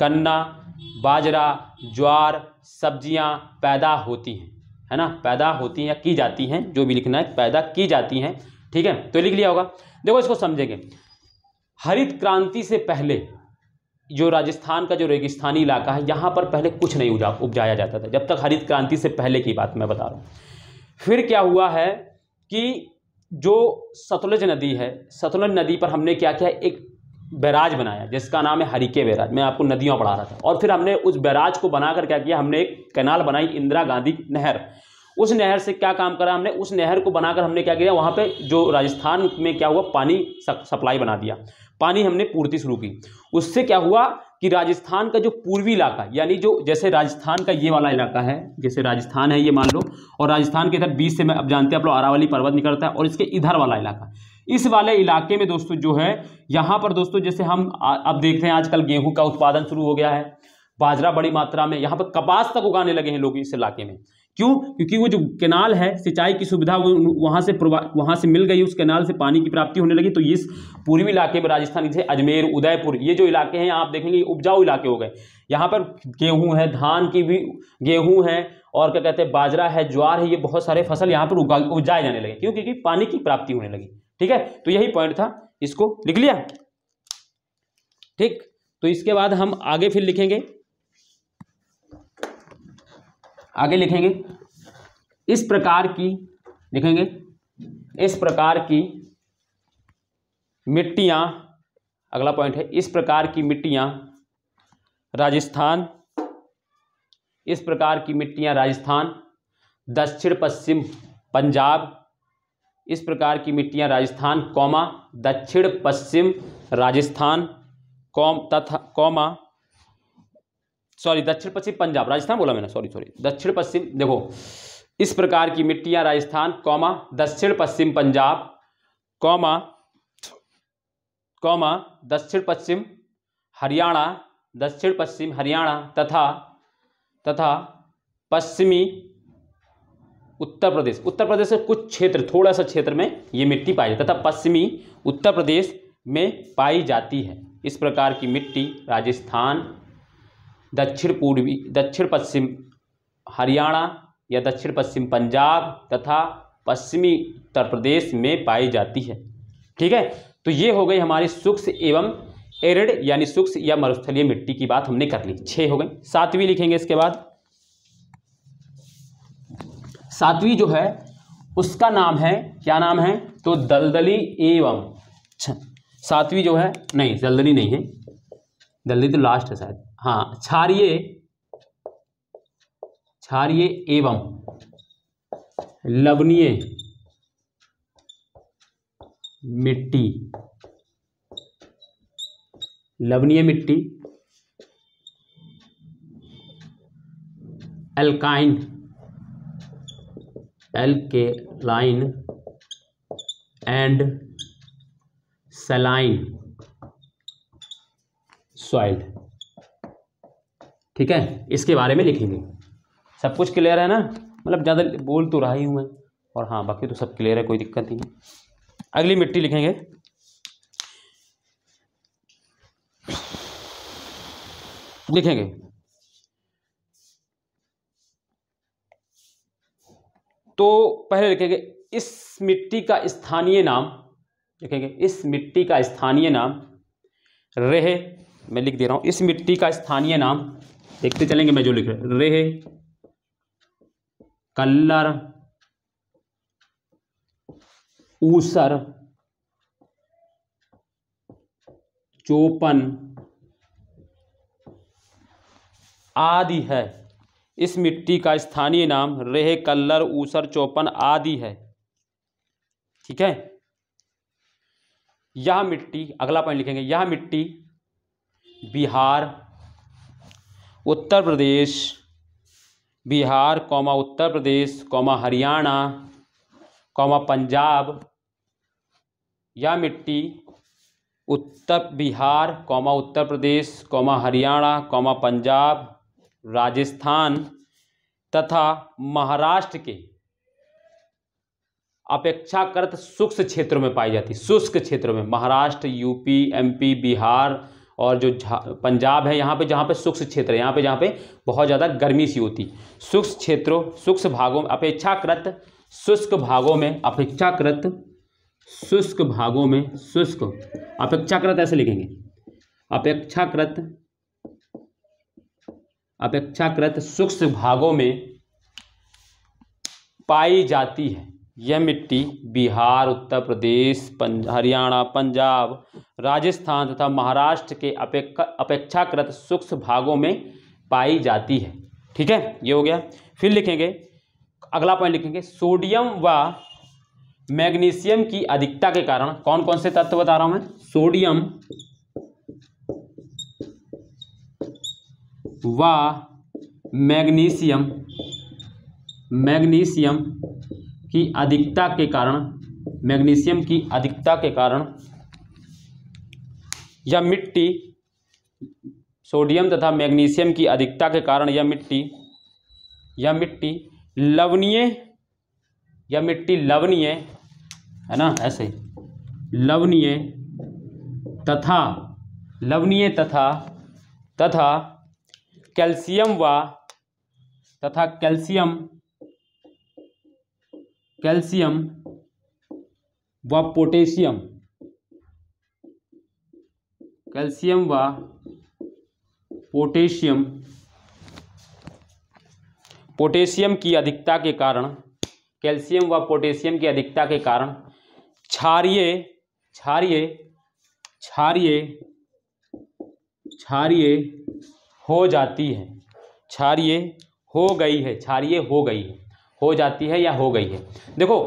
गन्ना बाजरा ज्वार सब्जियाँ पैदा होती हैं है ना पैदा होती हैं या की जाती हैं जो भी लिखना है पैदा की जाती हैं ठीक है तो लिख लिया होगा देखो इसको समझेंगे हरित क्रांति से पहले जो राजस्थान का जो रेगिस्तानी इलाका है यहाँ पर पहले कुछ नहीं उपजाया जाता था जब तक हरित क्रांति से पहले की बात मैं बता रहा हूँ फिर क्या हुआ है कि जो सतलुज नदी है सतलुज नदी पर हमने क्या किया एक बैराज बनाया जिसका नाम है हरिके बैराज मैं आपको नदियाँ पढ़ा रहा था और फिर हमने उस बैराज को बनाकर क्या किया हमने एक कैनाल बनाई इंदिरा गांधी नहर उस नहर से क्या काम करा हमने उस नहर को बनाकर हमने क्या किया वहाँ पे जो राजस्थान में क्या हुआ पानी सप्लाई बना दिया पानी हमने पूर्ति शुरू की उससे क्या हुआ कि राजस्थान का जो पूर्वी इलाका यानी जो जैसे राजस्थान का ये वाला इलाका है जैसे राजस्थान है ये मान लो और राजस्थान के इधर बीच से मैं अब जानते हैं आप लोग आरावली पर्वत निकलता है और इसके इधर वाला इलाका इस वाले इलाके में दोस्तों जो है यहाँ पर दोस्तों जैसे हम अब देख रहे हैं आजकल गेहूँ का उत्पादन शुरू हो गया है बाजरा बड़ी मात्रा में यहाँ पर कपास तक उगाने लगे हैं लोग इस इलाके में क्यों क्योंकि वो जो केनाल है सिंचाई की सुविधा वो वहाँ से वहाँ से मिल गई उस केनाल से पानी की प्राप्ति होने लगी तो इस पूर्वी इलाके में राजस्थान जैसे अजमेर उदयपुर ये जो इलाके हैं आप देखेंगे उपजाऊ इलाके हो गए यहाँ पर गेहूँ है धान की भी गेहूँ है और क्या कहते हैं बाजरा है ज्वार है ये बहुत सारे फसल यहाँ पर उपजाए जाने लगे क्यों क्योंकि पानी की प्राप्ति होने लगी ठीक है तो यही पॉइंट था इसको लिख लिया ठीक तो इसके बाद हम आगे फिर लिखेंगे आगे लिखेंगे इस प्रकार की लिखेंगे इस प्रकार की मिट्टियाँ अगला पॉइंट है इस प्रकार की मिट्टियाँ राजस्थान इस प्रकार की मिट्टियाँ राजस्थान दक्षिण पश्चिम पंजाब इस प्रकार की मिट्टियाँ राजस्थान कौमा दक्षिण पश्चिम राजस्थान कौम तथा कौमा सॉरी दक्षिण पश्चिम पंजाब राजस्थान बोला मैंने सॉरी सॉरी दक्षिण पश्चिम देखो इस प्रकार की मिट्टियां राजस्थान कौमा दक्षिण पश्चिम पंजाब कौमा कौमा दक्षिण पश्चिम हरियाणा दक्षिण पश्चिम हरियाणा तथा तथा पश्चिमी उत्तर प्रदेश उत्तर प्रदेश के कुछ क्षेत्र थोड़ा सा क्षेत्र में ये मिट्टी पाई जाती है तथा पश्चिमी उत्तर प्रदेश में पाई जाती है इस प्रकार की मिट्टी राजस्थान दक्षिण पूर्वी दक्षिण पश्चिम हरियाणा या दक्षिण पश्चिम पंजाब तथा पश्चिमी उत्तर प्रदेश में पाई जाती है ठीक है तो ये हो गई हमारी सूक्ष्म एवं एरिड यानी सूक्ष्म या मरुस्थलीय मिट्टी की बात हमने कर ली छः हो गई सातवीं लिखेंगे इसके बाद सातवीं जो है उसका नाम है क्या नाम है तो दलदली एवं सातवीं जो है नहीं दलदली नहीं है दलदली तो लास्ट है शायद हाँ क्षारिय क्षारिय एवं लवणीय मिट्टी लवणीय मिट्टी alkaline and saline soil ठीक है इसके बारे में लिखेंगे सब कुछ क्लियर है ना मतलब ज़्यादा बोल तो रहा ही हूँ मैं और हाँ बाकी तो सब क्लियर है कोई दिक्कत नहीं अगली मिट्टी लिखेंगे लिखेंगे तो पहले लिखेंगे इस मिट्टी का स्थानीय नाम लिखेंगे इस मिट्टी का स्थानीय नाम रहे मैं लिख दे रहा हूं इस मिट्टी का स्थानीय नाम देखते चलेंगे मैं जो लिख रहा रे कल्लर ऊसर चौपन आदि है इस मिट्टी का स्थानीय नाम रेह कल्लर ऊसर चौपन आदि है ठीक है यह मिट्टी अगला पॉइंट लिखेंगे यह मिट्टी Bihar Uttar Pradesh Bihar comma Uttar Pradesh comma Haryana comma Punjab या मिट्टी उत्तर Bihar comma Uttar Pradesh comma Haryana comma Punjab Rajasthan तथा महाराष्ट्र के अपेक्षाकृत शुष्क क्षेत्रों में पाई जाती शुष्क क्षेत्रों में महाराष्ट्र यूपी एमपी बिहार और जो पंजाब है यहाँ पे जहाँ पे शुष्क क्षेत्र है यहाँ पे जहाँ पे बहुत ज़्यादा गर्मी सी होती शुष्क क्षेत्रों शुष्क भागों में अपेक्षाकृत शुष्क भागों में अपेक्षाकृत शुष्क भागों में शुष्क अपेक्षाकृत ऐसे लिखेंगे अपेक्षाकृत अपेक्षाकृत शुष्क भागों में पाई जाती है यह मिट्टी बिहार उत्तर प्रदेश पंज हरियाणा पंजाब राजस्थान तथा महाराष्ट्र के अपेक्षाकृत सूक्ष्म भागों में पाई जाती है ठीक है ये हो गया फिर लिखेंगे अगला पॉइंट लिखेंगे सोडियम व मैग्नीशियम की अधिकता के कारण कौन कौन से तत्व बता रहा हूं मैं सोडियम व मैग्नीशियम मैग्नीशियम की अधिकता के कारण मैग्नीशियम की अधिकता के कारण यह मिट्टी सोडियम तथा मैग्नीशियम की अधिकता के कारण यह मिट्टी यह मिट्टी लवणीय यह मिट्टी लवणीय है ना ऐसे लवणीय तथा लवणीय तथा तथा कैल्शियम व तथा कैल्शियम कैल्शियम व पोटेशियम कैल्शियम व पोटेशियम पोटेशियम की अधिकता के कारण कैल्शियम व पोटेशियम की अधिकता के कारण क्षारिय क्षारिय क्षारिय क्षारिय हो जाती है क्षारिय हो गई है क्षारिय हो गई है हो जाती है या हो गई है देखो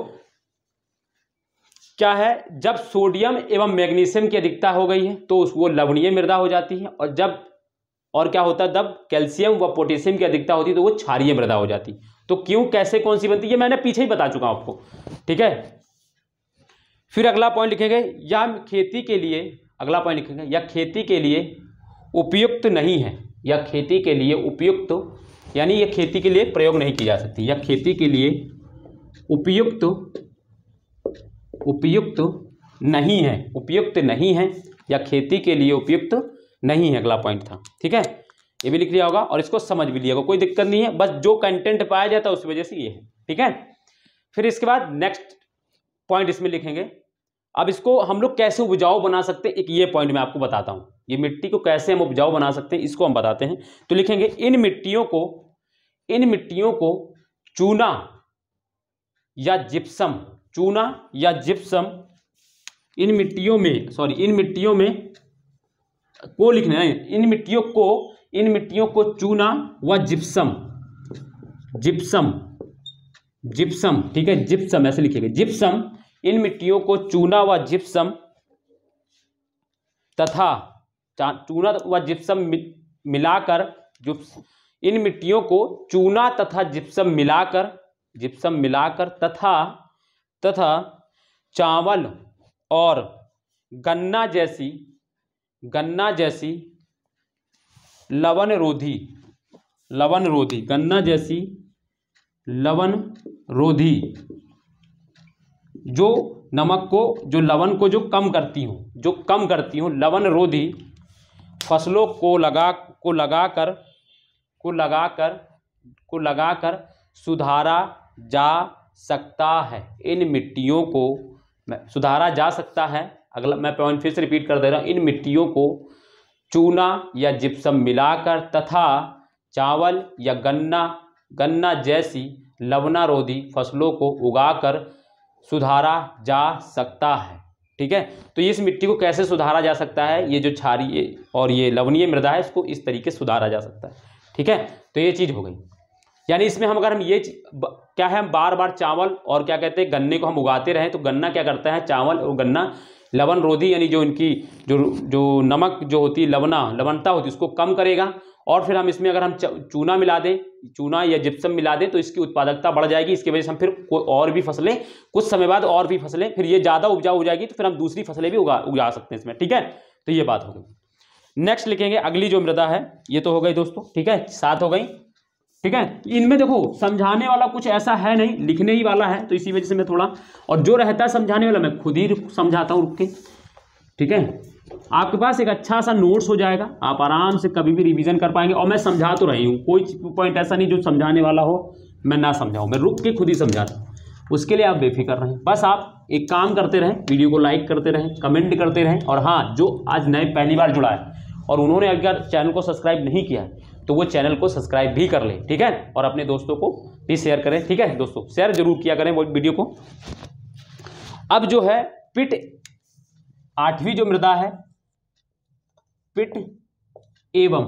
क्या है जब सोडियम एवं मैग्नीशियम की अधिकता हो गई है तो वो लवणीय मृदा हो जाती है और जब और क्या होता है जब कैल्शियम व पोटेशियम की अधिकता होती है तो वो क्षारीय मृदा हो जाती तो क्यों कैसे कौन सी बनती है मैंने पीछे ही बता चुका हूं आपको ठीक है फिर अगला पॉइंट लिखेंगे या खेती के लिए अगला पॉइंट लिखेंगे या खेती के लिए उपयुक्त नहीं है या खेती के लिए उपयुक्त यानी यह खेती के लिए प्रयोग नहीं की जा सकती या खेती के लिए उपयुक्त उपयुक्त नहीं है उपयुक्त नहीं है या खेती के लिए उपयुक्त नहीं है अगला पॉइंट था ठीक है ये भी लिख लिया होगा और इसको समझ भी लिया होगा कोई दिक्कत नहीं है बस जो कंटेंट पाया जाता है उस वजह से ये है ठीक है फिर इसके बाद नेक्स्ट पॉइंट इसमें लिखेंगे अब इसको हम लोग कैसे उपजाऊ बना सकते एक ये पॉइंट मैं आपको बताता हूँ ये मिट्टी को कैसे हम उपजाऊ बना सकते हैं इसको हम बताते हैं तो लिखेंगे इन मिट्टियों को इन मिट्टियों को चूना या जिप्सम चूना या जिप्सम इन मिट्टियों में सॉरी इन मिट्टियों में को लिखना है इन मिट्टियों को इन मिट्टियों को चूना व जिप्सम जिप्सम जिप्सम ठीक है जिप्सम ऐसे लिखेंगे जिप्सम इन मिट्टियों को चूना व जिप्सम तथा चूना व जिप्सम मिलाकर इन मिट्टियों को चूना तथा जिप्सम मिलाकर जिप्सम मिलाकर तथा तथा चावल और गन्ना जैसी गन्ना जैसी लवन रोधी लवन रोधी गन्ना जैसी लवन रोधी जो नमक को जो लवन को जो कम करती हूँ जो कम करती हूँ लवन रोधी फसलों को लगा को लगाकर को लगाकर को लगाकर सुधारा जा सकता है इन मिट्टियों को सुधारा जा सकता है अगला मैं पॉइंट फिर से रिपीट कर दे रहा हूँ इन मिट्टियों को चूना या जिप्सम मिलाकर तथा चावल या गन्ना गन्ना जैसी लवनारोधी फसलों को उगाकर सुधारा जा सकता है ठीक है तो इस मिट्टी को कैसे सुधारा जा सकता है ये जो छारी और ये लवणीय मृदा है इसको इस तरीके से सुधारा जा सकता है ठीक है तो ये चीज़ हो गई यानी इसमें हम अगर हम ये क्या है हम बार बार चावल और क्या कहते हैं गन्ने को हम उगाते रहें तो गन्ना क्या करता है चावल और गन्ना लवन रोधी यानी जो इनकी जो जो नमक जो होती है लवना लवनता होती है उसको कम करेगा और फिर हम इसमें अगर हम चूना मिला दें चूना या जिप्सम मिला दें तो इसकी उत्पादकता बढ़ जाएगी इसकी वजह से हम फिर कोई और भी फसलें कुछ समय बाद और भी फसलें फिर ये ज़्यादा उपजाऊ हो जाएगी तो फिर हम दूसरी फसलें भी उगा उगा सकते हैं इसमें ठीक है तो ये बात हो गई नेक्स्ट लिखेंगे अगली जो मृदा है ये तो हो गई दोस्तों ठीक है सात हो गई ठीक है इनमें देखो समझाने वाला कुछ ऐसा है नहीं लिखने ही वाला है तो इसी वजह से मैं थोड़ा और जो रहता है समझाने वाला मैं खुद ही समझाता हूँ रुक के ठीक है आपके पास एक अच्छा सा नोट्स हो जाएगा आप आराम से कभी भी रिवीजन कर पाएंगे और मैं समझा तो रही हूँ कोई पॉइंट ऐसा नहीं जो समझाने वाला हो मैं ना समझाऊँ मैं रुक के खुद ही समझाता उसके लिए आप बेफिक्र रहें बस आप एक काम करते रहें वीडियो को लाइक करते रहें कमेंट करते रहें और हाँ जो आज नए पहली बार जुड़ा है और उन्होंने अगर चैनल को सब्सक्राइब नहीं किया है तो वो चैनल को सब्सक्राइब भी कर लें ठीक है और अपने दोस्तों को भी शेयर करें ठीक है दोस्तों शेयर जरूर किया करें वो वीडियो को अब जो है पिट आठवीं जो मृदा है पिट एवं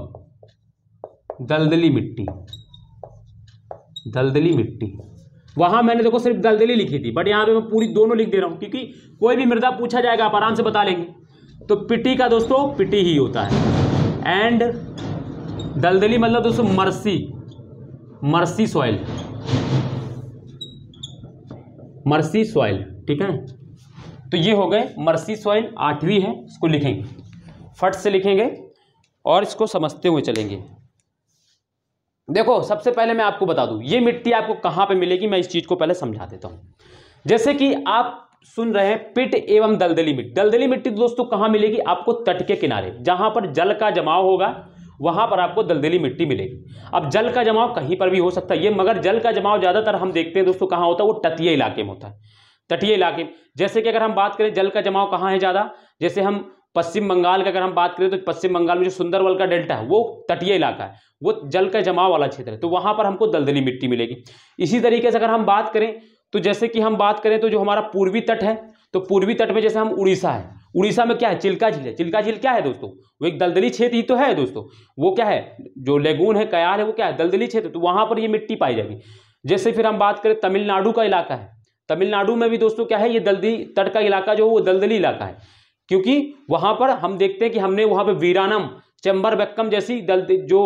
दलदली मिट्टी दलदली मिट्टी वहां मैंने देखो सिर्फ दलदली लिखी थी बट यहां पे मैं पूरी दोनों लिख दे रहा हूं क्योंकि कोई भी मृदा पूछा जाएगा आप आराम से बता लेंगे तो पिटी का दोस्तों पिटी ही होता है एंड दलदली मतलब दोस्तों मरसी मरसी सॉइल मरसी सॉइल ठीक है तो ये हो गए मरसी सॉइल आठवीं है इसको लिखेंगे फट से लिखेंगे और इसको समझते हुए चलेंगे देखो सबसे पहले मैं आपको बता दूं ये मिट्टी आपको कहाँ पे मिलेगी मैं इस चीज़ को पहले समझा देता हूँ जैसे कि आप सुन रहे हैं पिट एवं दलदली मिट्टी दलदली मिट्टी दोस्तों कहाँ मिलेगी आपको तट के किनारे जहाँ पर जल का जमाव होगा वहाँ पर आपको दलदली मिट्टी मिलेगी अब जल का जमाव कहीं पर भी हो सकता है ये मगर जल का जमाव ज़्यादातर हम देखते हैं दोस्तों कहाँ होता है वो तटीय इलाके में होता है तटीय इलाके जैसे कि अगर हम बात करें जल का जमाव कहाँ है ज़्यादा जैसे हम पश्चिम बंगाल का अगर हम बात करें तो पश्चिम बंगाल में जो सुंदरवल का डेल्टा है वो तटीय इलाका है वो जल का जमाव वाला क्षेत्र है तो वहाँ पर हमको दलदली मिट्टी मिलेगी इसी तरीके से अगर हम बात करें तो जैसे कि हम बात करें तो जो हमारा पूर्वी तट है तो पूर्वी तट में जैसे हम उड़ीसा है उड़ीसा में क्या है चिल्का झील है चिल्का झील क्या है दोस्तों वो एक दलदली क्षेत्र ही तो है दोस्तों वो क्या है जो लेगून है कयाल है वो क्या है दलदली क्षेत्र तो वहाँ पर ये मिट्टी पाई जाएगी जैसे फिर हम बात करें तमिलनाडु का इलाका है तमिलनाडु में भी दोस्तों क्या है ये दलदी तट का इलाका जो है वो दलदली इलाका है क्योंकि वहां पर हम देखते हैं कि हमने वहां पर वीरानम चंबर बक्कम जैसी दल जो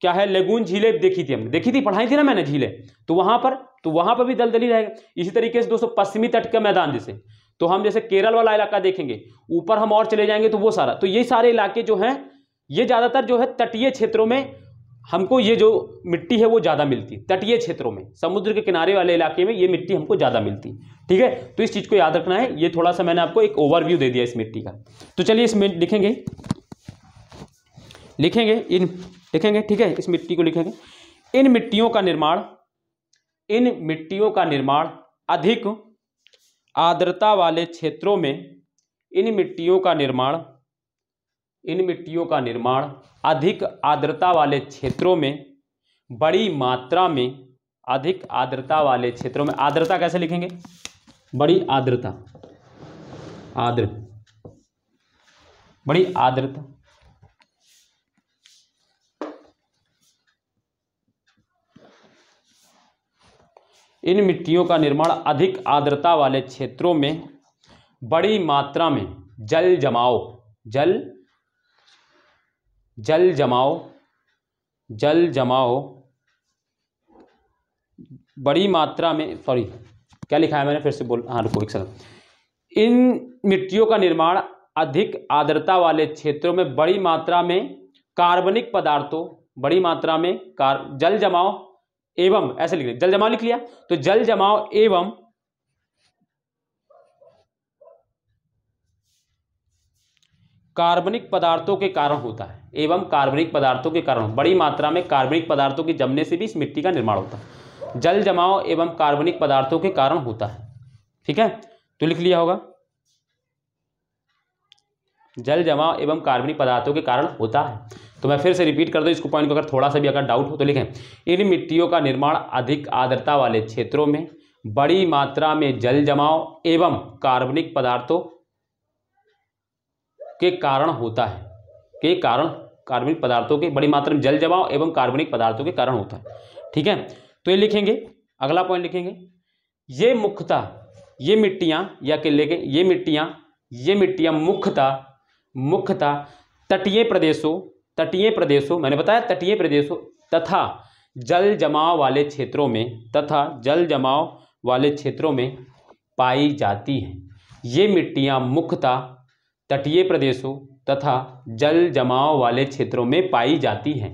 क्या है लेगून झीलें देखी थी हमने देखी थी पढ़ाई थी ना मैंने झीलें तो वहां पर तो वहां पर भी दलदली रहेगा इसी तरीके से दोस्तों पश्चिमी तट का मैदान जैसे तो हम जैसे केरल वाला इलाका देखेंगे ऊपर हम और चले जाएंगे तो वो सारा तो ये सारे इलाके जो हैं ये ज़्यादातर जो है तटीय क्षेत्रों में हमको ये जो मिट्टी है वो ज़्यादा मिलती है तटीय क्षेत्रों में समुद्र के किनारे वाले इलाके में ये मिट्टी हमको ज़्यादा मिलती है ठीक है तो इस चीज़ को याद रखना है ये थोड़ा सा मैंने आपको एक ओवरव्यू दे दिया इस मिट्टी का तो चलिए इसमें लिखेंगे लिखेंगे इन लिखेंगे ठीक है इस मिट्टी को लिखेंगे इन मिट्टियों का निर्माण इन मिट्टियों का निर्माण अधिक आर्द्रता वाले क्षेत्रों में इन मिट्टियों का निर्माण इन मिट्टियों का निर्माण अधिक आर्द्रता वाले क्षेत्रों में बड़ी मात्रा में अधिक आर्द्रता वाले क्षेत्रों में आर्द्रता कैसे लिखेंगे बड़ी आर्द्रता आर्द्र बड़ी आर्द्रता इन मिट्टियों का निर्माण अधिक आर्द्रता वाले क्षेत्रों में बड़ी मात्रा में जल जमाव जल जल जमाओ जल जमाओ बड़ी मात्रा में सॉरी क्या लिखा है मैंने फिर से बोल हाँ रुको एक सेकंड इन मिट्टियों का निर्माण अधिक आर्द्रता वाले क्षेत्रों में बड़ी मात्रा में कार्बनिक पदार्थों बड़ी मात्रा में कार जल जमाओ एवं ऐसे लिख लिया जल जमाओ लिख लिया तो जल जमाओ एवं कार्बनिक पदार्थों के कारण होता है एवं कार्बनिक पदार्थों के कारण बड़ी मात्रा में कार्बनिक पदार्थों के जमने से भी इस मिट्टी का निर्माण होता है जल जमाव एवं कार्बनिक पदार्थों के कारण होता है ठीक है तो लिख लिया होगा जल जमाव एवं कार्बनिक पदार्थों के कारण होता है तो मैं फिर से रिपीट कर दूँ इसको पॉइंट को अगर थोड़ा सा भी अगर डाउट हो तो लिखें इन मिट्टियों का निर्माण अधिक आर्द्रता वाले क्षेत्रों में बड़ी मात्रा में जल जमाव एवं कार्बनिक पदार्थों के कारण होता है के कारण कार्बनिक पदार्थों के बड़ी मात्रा में जल जमाव एवं कार्बनिक पदार्थों के कारण होता है ठीक है तो ये लिखेंगे अगला पॉइंट लिखेंगे ये मुख्यतः ये मिट्टियाँ या के लेके ये मिट्टियाँ ये मिट्टियाँ मुख्यतः मुख्यतः तटीय प्रदेशों तटीय प्रदेशों मैंने बताया तटीय प्रदेशों तथा जल जमाव वाले क्षेत्रों में तथा जल जमाव वाले क्षेत्रों में पाई जाती हैं ये मिट्टियाँ मुख्यतः तटीय प्रदेशों तथा जल जमाव वाले क्षेत्रों में पाई जाती है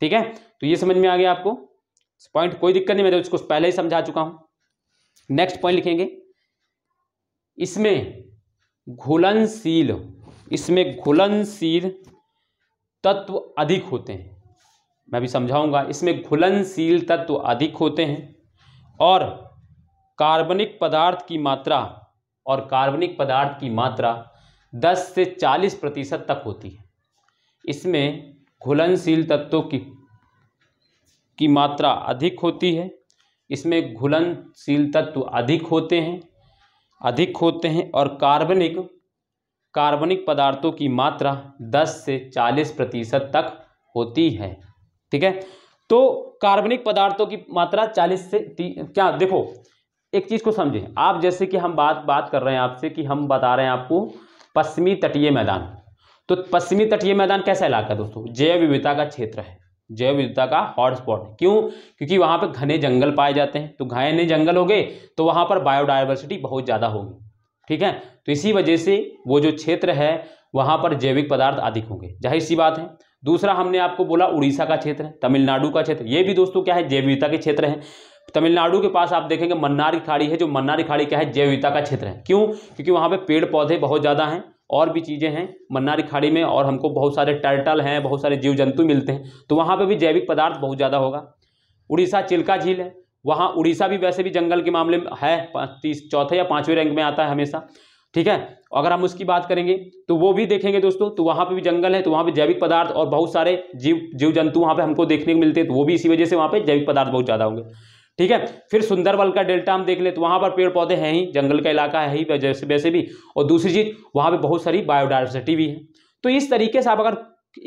ठीक है तो ये समझ में आ गया आपको पॉइंट कोई दिक्कत नहीं मैं तो इसको पहले ही समझा चुका हूं नेक्स्ट पॉइंट लिखेंगे इसमें घुलनशील इसमें घुलनशील तत्व अधिक होते हैं मैं भी समझाऊंगा इसमें घुलनशील तत्व अधिक होते हैं और कार्बनिक पदार्थ की मात्रा और कार्बनिक पदार्थ की मात्रा दस से चालीस प्रतिशत तक होती है इसमें घुलनशील तत्वों की की मात्रा अधिक होती है इसमें घुलनशील तत्व अधिक होते हैं अधिक होते हैं और कार्बनिक कार्बनिक पदार्थों की मात्रा 10 से 40 प्रतिशत तक होती है ठीक है तो कार्बनिक पदार्थों की मात्रा 40 से क्या देखो एक चीज़ को समझें आप जैसे कि हम बात बात कर रहे हैं आपसे कि हम बता रहे हैं आपको पश्चिमी तटीय मैदान तो पश्चिमी तटीय मैदान कैसा इलाका है दोस्तों जैव विविधता का क्षेत्र है जैव विविधता का हॉटस्पॉट है क्यों क्योंकि वहां पर घने जंगल पाए जाते हैं तो घने जंगल हो गए तो वहाँ पर बायोडाइवर्सिटी बहुत ज़्यादा होगी ठीक है तो इसी वजह से वो जो क्षेत्र है वहां पर जैविक पदार्थ अधिक होंगे जाहिर सी बात है दूसरा हमने आपको बोला उड़ीसा का क्षेत्र है तमिलनाडु का क्षेत्र ये भी दोस्तों क्या है जैव विविधता के क्षेत्र है तमिलनाडु के पास आप देखेंगे मन्नारी खाड़ी है जो मन्नारी खाड़ी क्या है जैविता का क्षेत्र है क्यों क्योंकि वहाँ पे पेड़ पौधे बहुत ज़्यादा हैं और भी चीज़ें हैं मन्नारी खाड़ी में और हमको बहुत सारे टर्टल हैं बहुत सारे जीव जंतु मिलते हैं तो वहाँ पर भी जैविक पदार्थ बहुत ज़्यादा होगा उड़ीसा चिल्का झील है वहाँ उड़ीसा भी वैसे भी जंगल के मामले में है तीस चौथे या पाँचवें रैंक में आता है हमेशा ठीक है अगर हम उसकी बात करेंगे तो वो भी देखेंगे दोस्तों तो वहाँ पे भी जंगल है तो वहाँ पे जैविक पदार्थ और बहुत सारे जीव जीव जंतु वहाँ पे हमको देखने को मिलते हैं तो वो भी इसी वजह से वहाँ पे जैविक पदार्थ बहुत ज़्यादा होंगे ठीक है फिर सुंदरबल का डेल्टा हम देख ले तो वहाँ पर पेड़ पौधे हैं ही जंगल का इलाका है ही जैसे वैसे भी और दूसरी चीज़ वहाँ पर बहुत सारी बायोडाइवर्सिटी भी है तो इस तरीके से आप अगर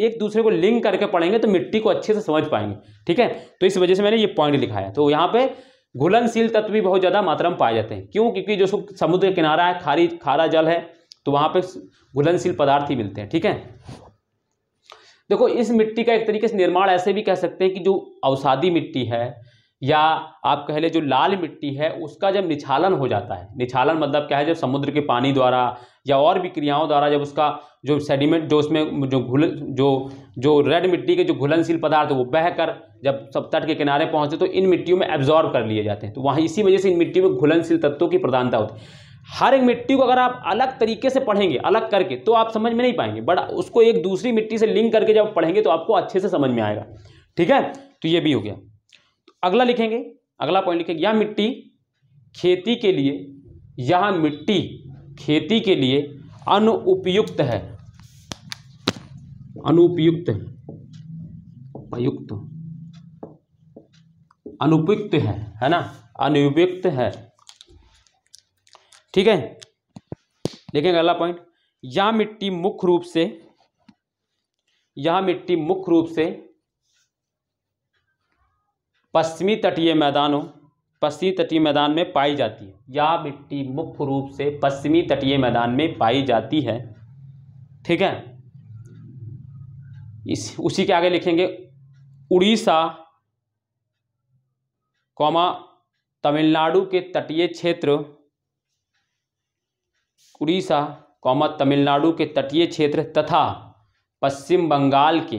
एक दूसरे को लिंक करके पढ़ेंगे तो मिट्टी को अच्छे से समझ पाएंगे ठीक है तो इस वजह से मैंने ये पॉइंट लिखा है तो यहाँ पे घुलनशील तत्व भी बहुत ज़्यादा मात्रा में पाए जाते हैं क्यों क्योंकि जो समुद्र किनारा है खारी खारा जल है तो वहाँ पे घुलनशील पदार्थ ही मिलते हैं ठीक है देखो इस मिट्टी का एक तरीके से निर्माण ऐसे भी कह सकते हैं कि जो अवसादी मिट्टी है या आप कह लें जो लाल मिट्टी है उसका जब निछालन हो जाता है निछालन मतलब क्या है जब समुद्र के पानी द्वारा या और भी क्रियाओं द्वारा जब उसका जो सेडिमेंट जो उसमें जो घुल जो जो रेड मिट्टी के जो घुलनशील पदार्थ वो बहकर जब सब तट के किनारे पहुँचते तो इन मिट्टियों में एब्जॉर्व कर लिए जाते हैं तो वहाँ इसी वजह से इन मिट्टियों में घुलनशील तत्वों की प्रधानता होती है हर एक मिट्टी को अगर आप अलग तरीके से पढ़ेंगे अलग करके तो आप समझ में नहीं पाएंगे बट उसको एक दूसरी मिट्टी से लिंक करके जब पढ़ेंगे तो आपको अच्छे से समझ में आएगा ठीक है तो ये भी हो गया अगला लिखेंगे अगला पॉइंट लिखेंगे यह मिट्टी खेती के लिए यह मिट्टी खेती के लिए अनुपयुक्त है अनुपयुक्त उपयुक्त अनुपयुक्त है है ना अनुपयुक्त है ठीक है देखेंगे अगला पॉइंट यह मिट्टी मुख्य रूप से यह मिट्टी मुख्य रूप से पश्चिमी तटीय मैदानों पश्चिमी तटीय मैदान में पाई जाती है या मिट्टी मुख्य रूप से पश्चिमी तटीय मैदान में पाई जाती है ठीक है इस उसी के आगे लिखेंगे उड़ीसा कौमा तमिलनाडु के तटीय क्षेत्र उड़ीसा कौमा तमिलनाडु के तटीय क्षेत्र तथा पश्चिम बंगाल के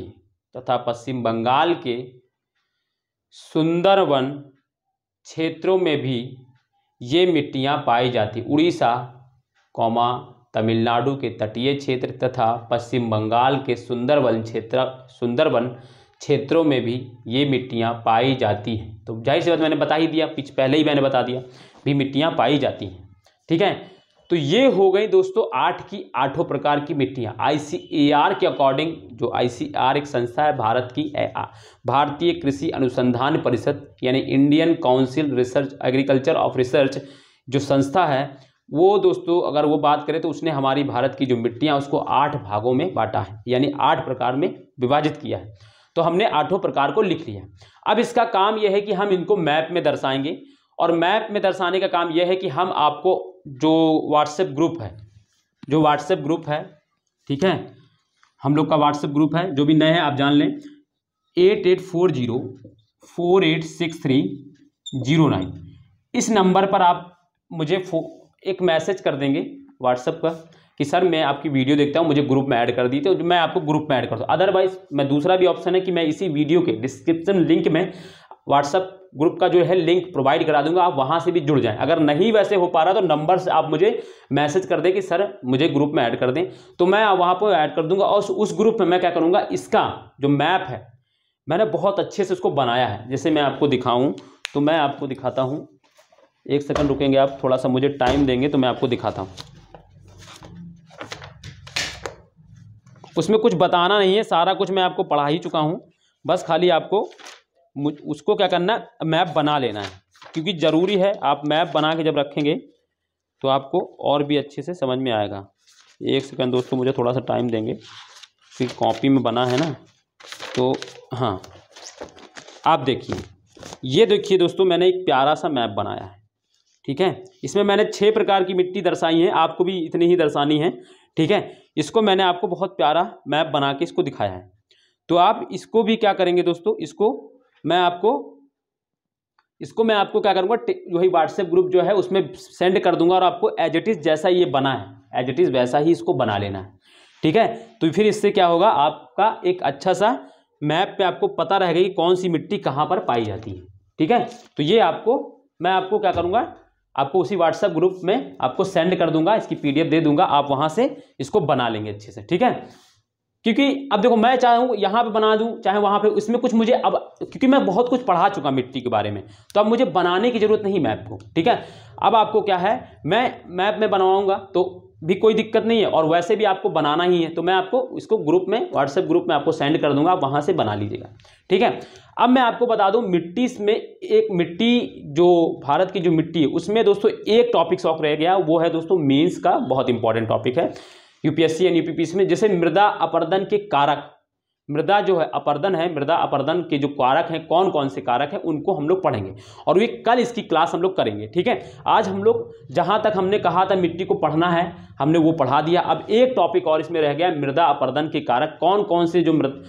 तथा पश्चिम बंगाल के सुंदरवन क्षेत्रों में भी ये मिट्टियाँ पाई जाती उड़ीसा कौमा तमिलनाडु के तटीय क्षेत्र तथा पश्चिम बंगाल के सुंदरवन क्षेत्र सुंदरवन क्षेत्रों में भी ये मिट्टियाँ पाई जाती हैं तो जाहिर सी बात मैंने बता ही दिया पीछे पहले ही मैंने बता दिया भी मिट्टियाँ पाई जाती हैं ठीक है तो ये हो गई दोस्तों आठ की आठों प्रकार की मिट्टियाँ आई के अकॉर्डिंग जो आई एक संस्था है भारत की भारतीय कृषि अनुसंधान परिषद यानी Indian council research agriculture of research जो संस्था है वो दोस्तों अगर वो बात करें तो उसने हमारी भारत की जो मिट्टियाँ उसको आठ भागों में बांटा है यानी आठ प्रकार में विभाजित किया है तो हमने आठों प्रकार को लिख लिया अब इसका काम यह है कि हम इनको मैप में दर्शाएंगे और मैप में दर्शाने का काम यह है कि हम आपको जो व्हाट्सएप ग्रुप है जो व्हाट्सएप ग्रुप है ठीक है हम लोग का व्हाट्सएप ग्रुप है जो भी नए हैं आप जान लें eight eight four zero four eight six three zero nine इस नंबर पर आप मुझे फो एक मैसेज कर देंगे व्हाट्सएप का कि सर मैं आपकी वीडियो देखता हूँ मुझे ग्रुप में ऐड कर दी तो मैं आपको ग्रुप में ऐड करता हूँ अदरवाइज मैं दूसरा भी ऑप्शन है कि मैं इसी वीडियो के डिस्क्रिप्शन लिंक में व्हाट्सअप ग्रुप का जो है लिंक प्रोवाइड करा दूंगा आप वहाँ से भी जुड़ जाएं अगर नहीं वैसे हो पा रहा तो नंबर से आप मुझे मैसेज कर दें कि सर मुझे ग्रुप में ऐड कर दें तो मैं वहाँ पर ऐड कर दूंगा और उस ग्रुप में मैं क्या करूँगा इसका जो मैप है मैंने बहुत अच्छे से उसको बनाया है जैसे मैं आपको दिखाऊँ तो मैं आपको दिखाता हूँ एक सेकेंड रुकेंगे आप थोड़ा सा मुझे टाइम देंगे तो मैं आपको दिखाता हूँ उसमें कुछ बताना नहीं है सारा कुछ मैं आपको पढ़ा ही चुका हूँ बस खाली आपको मुझ उसको क्या करना है मैप बना लेना है क्योंकि ज़रूरी है आप मैप बना के जब रखेंगे तो आपको और भी अच्छे से समझ में आएगा एक सेकंड दोस्तों मुझे थोड़ा सा टाइम देंगे फिर कॉपी में बना है ना तो हाँ आप देखिए ये देखिए दोस्तों मैंने एक प्यारा सा मैप बनाया है ठीक है इसमें मैंने छः प्रकार की मिट्टी दर्शाई है आपको भी इतनी ही दर्शानी है ठीक है इसको मैंने आपको बहुत प्यारा मैप बना के इसको दिखाया है तो आप इसको भी क्या करेंगे दोस्तों इसको मैं आपको इसको मैं आपको क्या करूँगा वही व्हाट्सएप ग्रुप जो है उसमें सेंड कर दूंगा और आपको एज इट इज़ जैसा ये बना है एज इट इज़ वैसा ही इसको बना लेना है ठीक है तो फिर इससे क्या होगा आपका एक अच्छा सा मैप पे आपको पता रहेगा कि कौन सी मिट्टी कहाँ पर पाई जाती है ठीक है तो ये आपको मैं आपको क्या करूँगा आपको उसी व्हाट्सएप ग्रुप में आपको सेंड कर दूंगा इसकी पी दे दूंगा आप वहाँ से इसको बना लेंगे अच्छे से ठीक है क्योंकि अब देखो मैं चाहूँ यहाँ पे बना दूँ चाहे वहाँ पे उसमें कुछ मुझे अब क्योंकि मैं बहुत कुछ पढ़ा चुका मिट्टी के बारे में तो अब मुझे बनाने की ज़रूरत नहीं मैप को ठीक है अब आपको क्या है मैं मैप में बनवाऊँगा तो भी कोई दिक्कत नहीं है और वैसे भी आपको बनाना ही है तो मैं आपको इसको ग्रुप में व्हाट्सएप ग्रुप में आपको सेंड कर दूंगा आप वहाँ से बना लीजिएगा ठीक है अब मैं आपको बता दूँ मिट्टी में एक मिट्टी जो भारत की जो मिट्टी है उसमें दोस्तों एक टॉपिक शौक रह गया वो है दोस्तों मीन्स का बहुत इंपॉर्टेंट टॉपिक है यूपीएससी एंड यूपीपीसी में जैसे मृदा अपर्दन के कारक मृदा जो है अपर्दन है मृदा अपर्दन के जो कारक हैं कौन कौन से कारक हैं उनको हम लोग पढ़ेंगे और ये कल इसकी क्लास हम लोग करेंगे ठीक है आज हम लोग जहाँ तक हमने कहा था मिट्टी को पढ़ना है हमने वो पढ़ा दिया अब एक टॉपिक और इसमें रह गया मृदा अपर्दन के कारक कौन कौन से जो मृद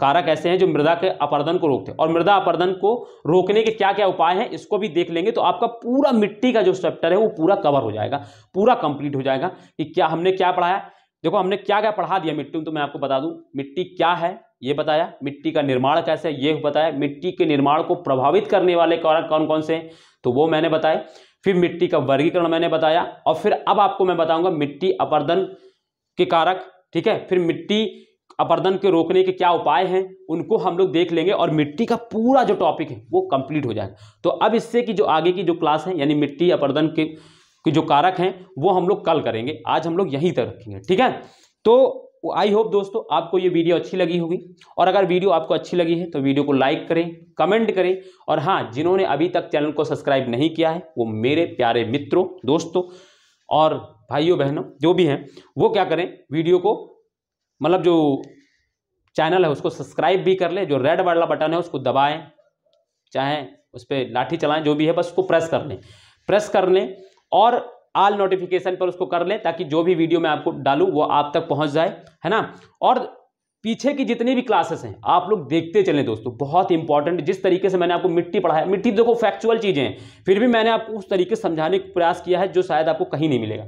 कारक ऐसे हैं जो मृदा के अपर्दन को रोकते हैं और मृदा अपर्दन को रोकने के क्या क्या उपाय हैं इसको भी देख लेंगे तो आपका पूरा मिट्टी का जो चैप्टर है वो पूरा कवर हो जाएगा पूरा कंप्लीट हो जाएगा कि क्या हमने क्या पढ़ाया देखो हमने क्या क्या पढ़ा दिया मिट्टी में तो मैं आपको बता दूं मिट्टी क्या है ये बताया मिट्टी का निर्माण कैसे ये बताया मिट्टी के निर्माण को प्रभावित करने वाले कारक कौन कौन से हैं तो वो मैंने बताया फिर मिट्टी का वर्गीकरण मैंने बताया और फिर अब आपको मैं बताऊंगा मिट्टी अपर्दन के कारक ठीक है फिर मिट्टी अपर्दन के रोकने के क्या उपाय हैं उनको हम लोग देख लेंगे और मिट्टी का पूरा जो टॉपिक है वो कंप्लीट हो जाएगा तो अब इससे कि जो आगे की जो क्लास है यानी मिट्टी अपर्दन के कि जो कारक हैं वो हम लोग कल करेंगे आज हम लोग यहीं तक रखेंगे ठीक है तो आई होप दोस्तों आपको ये वीडियो अच्छी लगी होगी और अगर वीडियो आपको अच्छी लगी है तो वीडियो को लाइक करें कमेंट करें और हाँ जिन्होंने अभी तक चैनल को सब्सक्राइब नहीं किया है वो मेरे प्यारे मित्रों दोस्तों और भाइयों बहनों जो भी हैं वो क्या करें वीडियो को मतलब जो चैनल है उसको सब्सक्राइब भी कर लें जो रेड वाला बटन है उसको दबाएँ चाहे उस पर लाठी चलाएं जो भी है बस उसको प्रेस कर लें प्रेस कर लें और आल नोटिफिकेशन पर उसको कर लें ताकि जो भी वीडियो मैं आपको डालूँ वो आप तक पहुँच जाए है ना और पीछे की जितनी भी क्लासेस हैं आप लोग देखते चलें दोस्तों बहुत इंपॉर्टेंट जिस तरीके से मैंने आपको मिट्टी पढ़ाया मिट्टी देखो फैक्चुअल चीज़ें हैं फिर भी मैंने आपको उस तरीके से समझाने का प्रयास किया है जो शायद आपको कहीं नहीं मिलेगा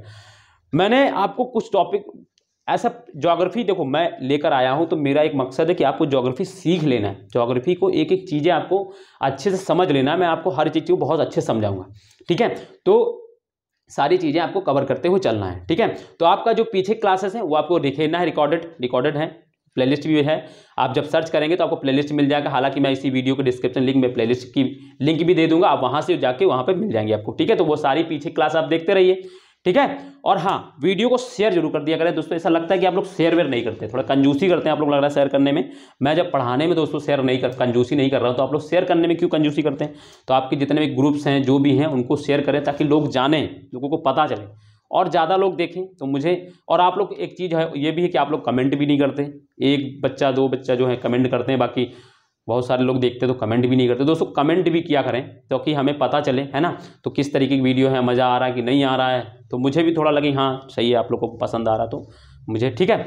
मैंने आपको कुछ टॉपिक ऐसा ज्योग्राफी देखो मैं लेकर आया हूँ तो मेरा एक मकसद है कि आपको जोग्राफी सीख लेना है जोग्राफी को एक एक चीज़ें आपको अच्छे से समझ लेना है मैं आपको हर चीज़ को बहुत अच्छे समझाऊंगा ठीक है तो सारी चीज़ें आपको कवर करते हुए चलना है ठीक है तो आपका जो पीछे क्लासेस है वो आपको दिखेना है रिकॉर्डेड रिकॉर्डेड है प्लेलिस्ट भी है आप जब सर्च करेंगे तो आपको प्लेलिस्ट मिल जाएगा हालांकि मैं इसी वीडियो के डिस्क्रिप्शन लिंक में प्लेलिस्ट की लिंक भी दे दूंगा आप वहां से जाके वहां पर मिल जाएंगे आपको ठीक है तो वो सारी पीछे क्लास आप देखते रहिए ठीक है और हाँ वीडियो को शेयर जरूर कर दिया करें दोस्तों ऐसा लगता है कि आप लोग शेयर वेयर नहीं करते थोड़ा कंजूसी करते हैं आप लोग लग रहा है शेयर करने में मैं जब पढ़ाने में दोस्तों शेयर नहीं कर कंजूसी नहीं कर रहा हूँ तो आप लोग शेयर करने में क्यों कंजूसी करते हैं तो आपके जितने भी ग्रुप्स हैं जो भी हैं उनको शेयर करें ताकि लोग जाने लोगों को पता चले और ज़्यादा लोग देखें तो मुझे और आप लोग एक चीज़ है ये भी है कि आप लोग कमेंट भी नहीं करते एक बच्चा दो बच्चा जो है कमेंट करते हैं बाकी बहुत सारे लोग देखते तो कमेंट भी नहीं करते दोस्तों कमेंट भी किया करें क्योंकि तो हमें पता चले है ना तो किस तरीके की वीडियो है मज़ा आ रहा है कि नहीं आ रहा है तो मुझे भी थोड़ा लगे हाँ सही है आप लोग को पसंद आ रहा तो मुझे ठीक है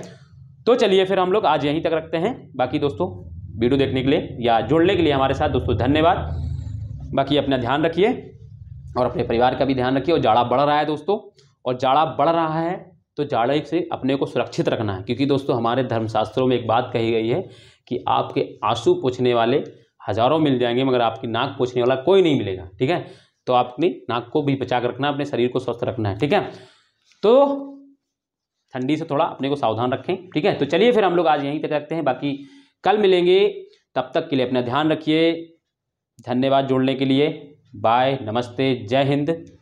तो चलिए फिर हम लोग आज यहीं तक रखते हैं बाकी दोस्तों वीडियो देखने के लिए या जुड़ने के लिए हमारे साथ दोस्तों धन्यवाद बाकी अपना ध्यान रखिए और अपने परिवार का भी ध्यान रखिए और जाड़ा बढ़ रहा है दोस्तों और जाड़ा बढ़ रहा है तो जाड़े से अपने को सुरक्षित रखना है क्योंकि दोस्तों हमारे धर्मशास्त्रों में एक बात कही गई है कि आपके आंसू पोछने वाले हज़ारों मिल जाएंगे मगर आपकी नाक पोछने वाला कोई नहीं मिलेगा ठीक है तो आप अपनी नाक को भी बचा कर रखना अपने शरीर को स्वस्थ रखना है ठीक है तो ठंडी से थोड़ा अपने को सावधान रखें ठीक है तो चलिए फिर हम लोग आज यहीं तक रखते हैं बाकी कल मिलेंगे तब तक के लिए अपना ध्यान रखिए धन्यवाद जोड़ने के लिए बाय नमस्ते जय हिंद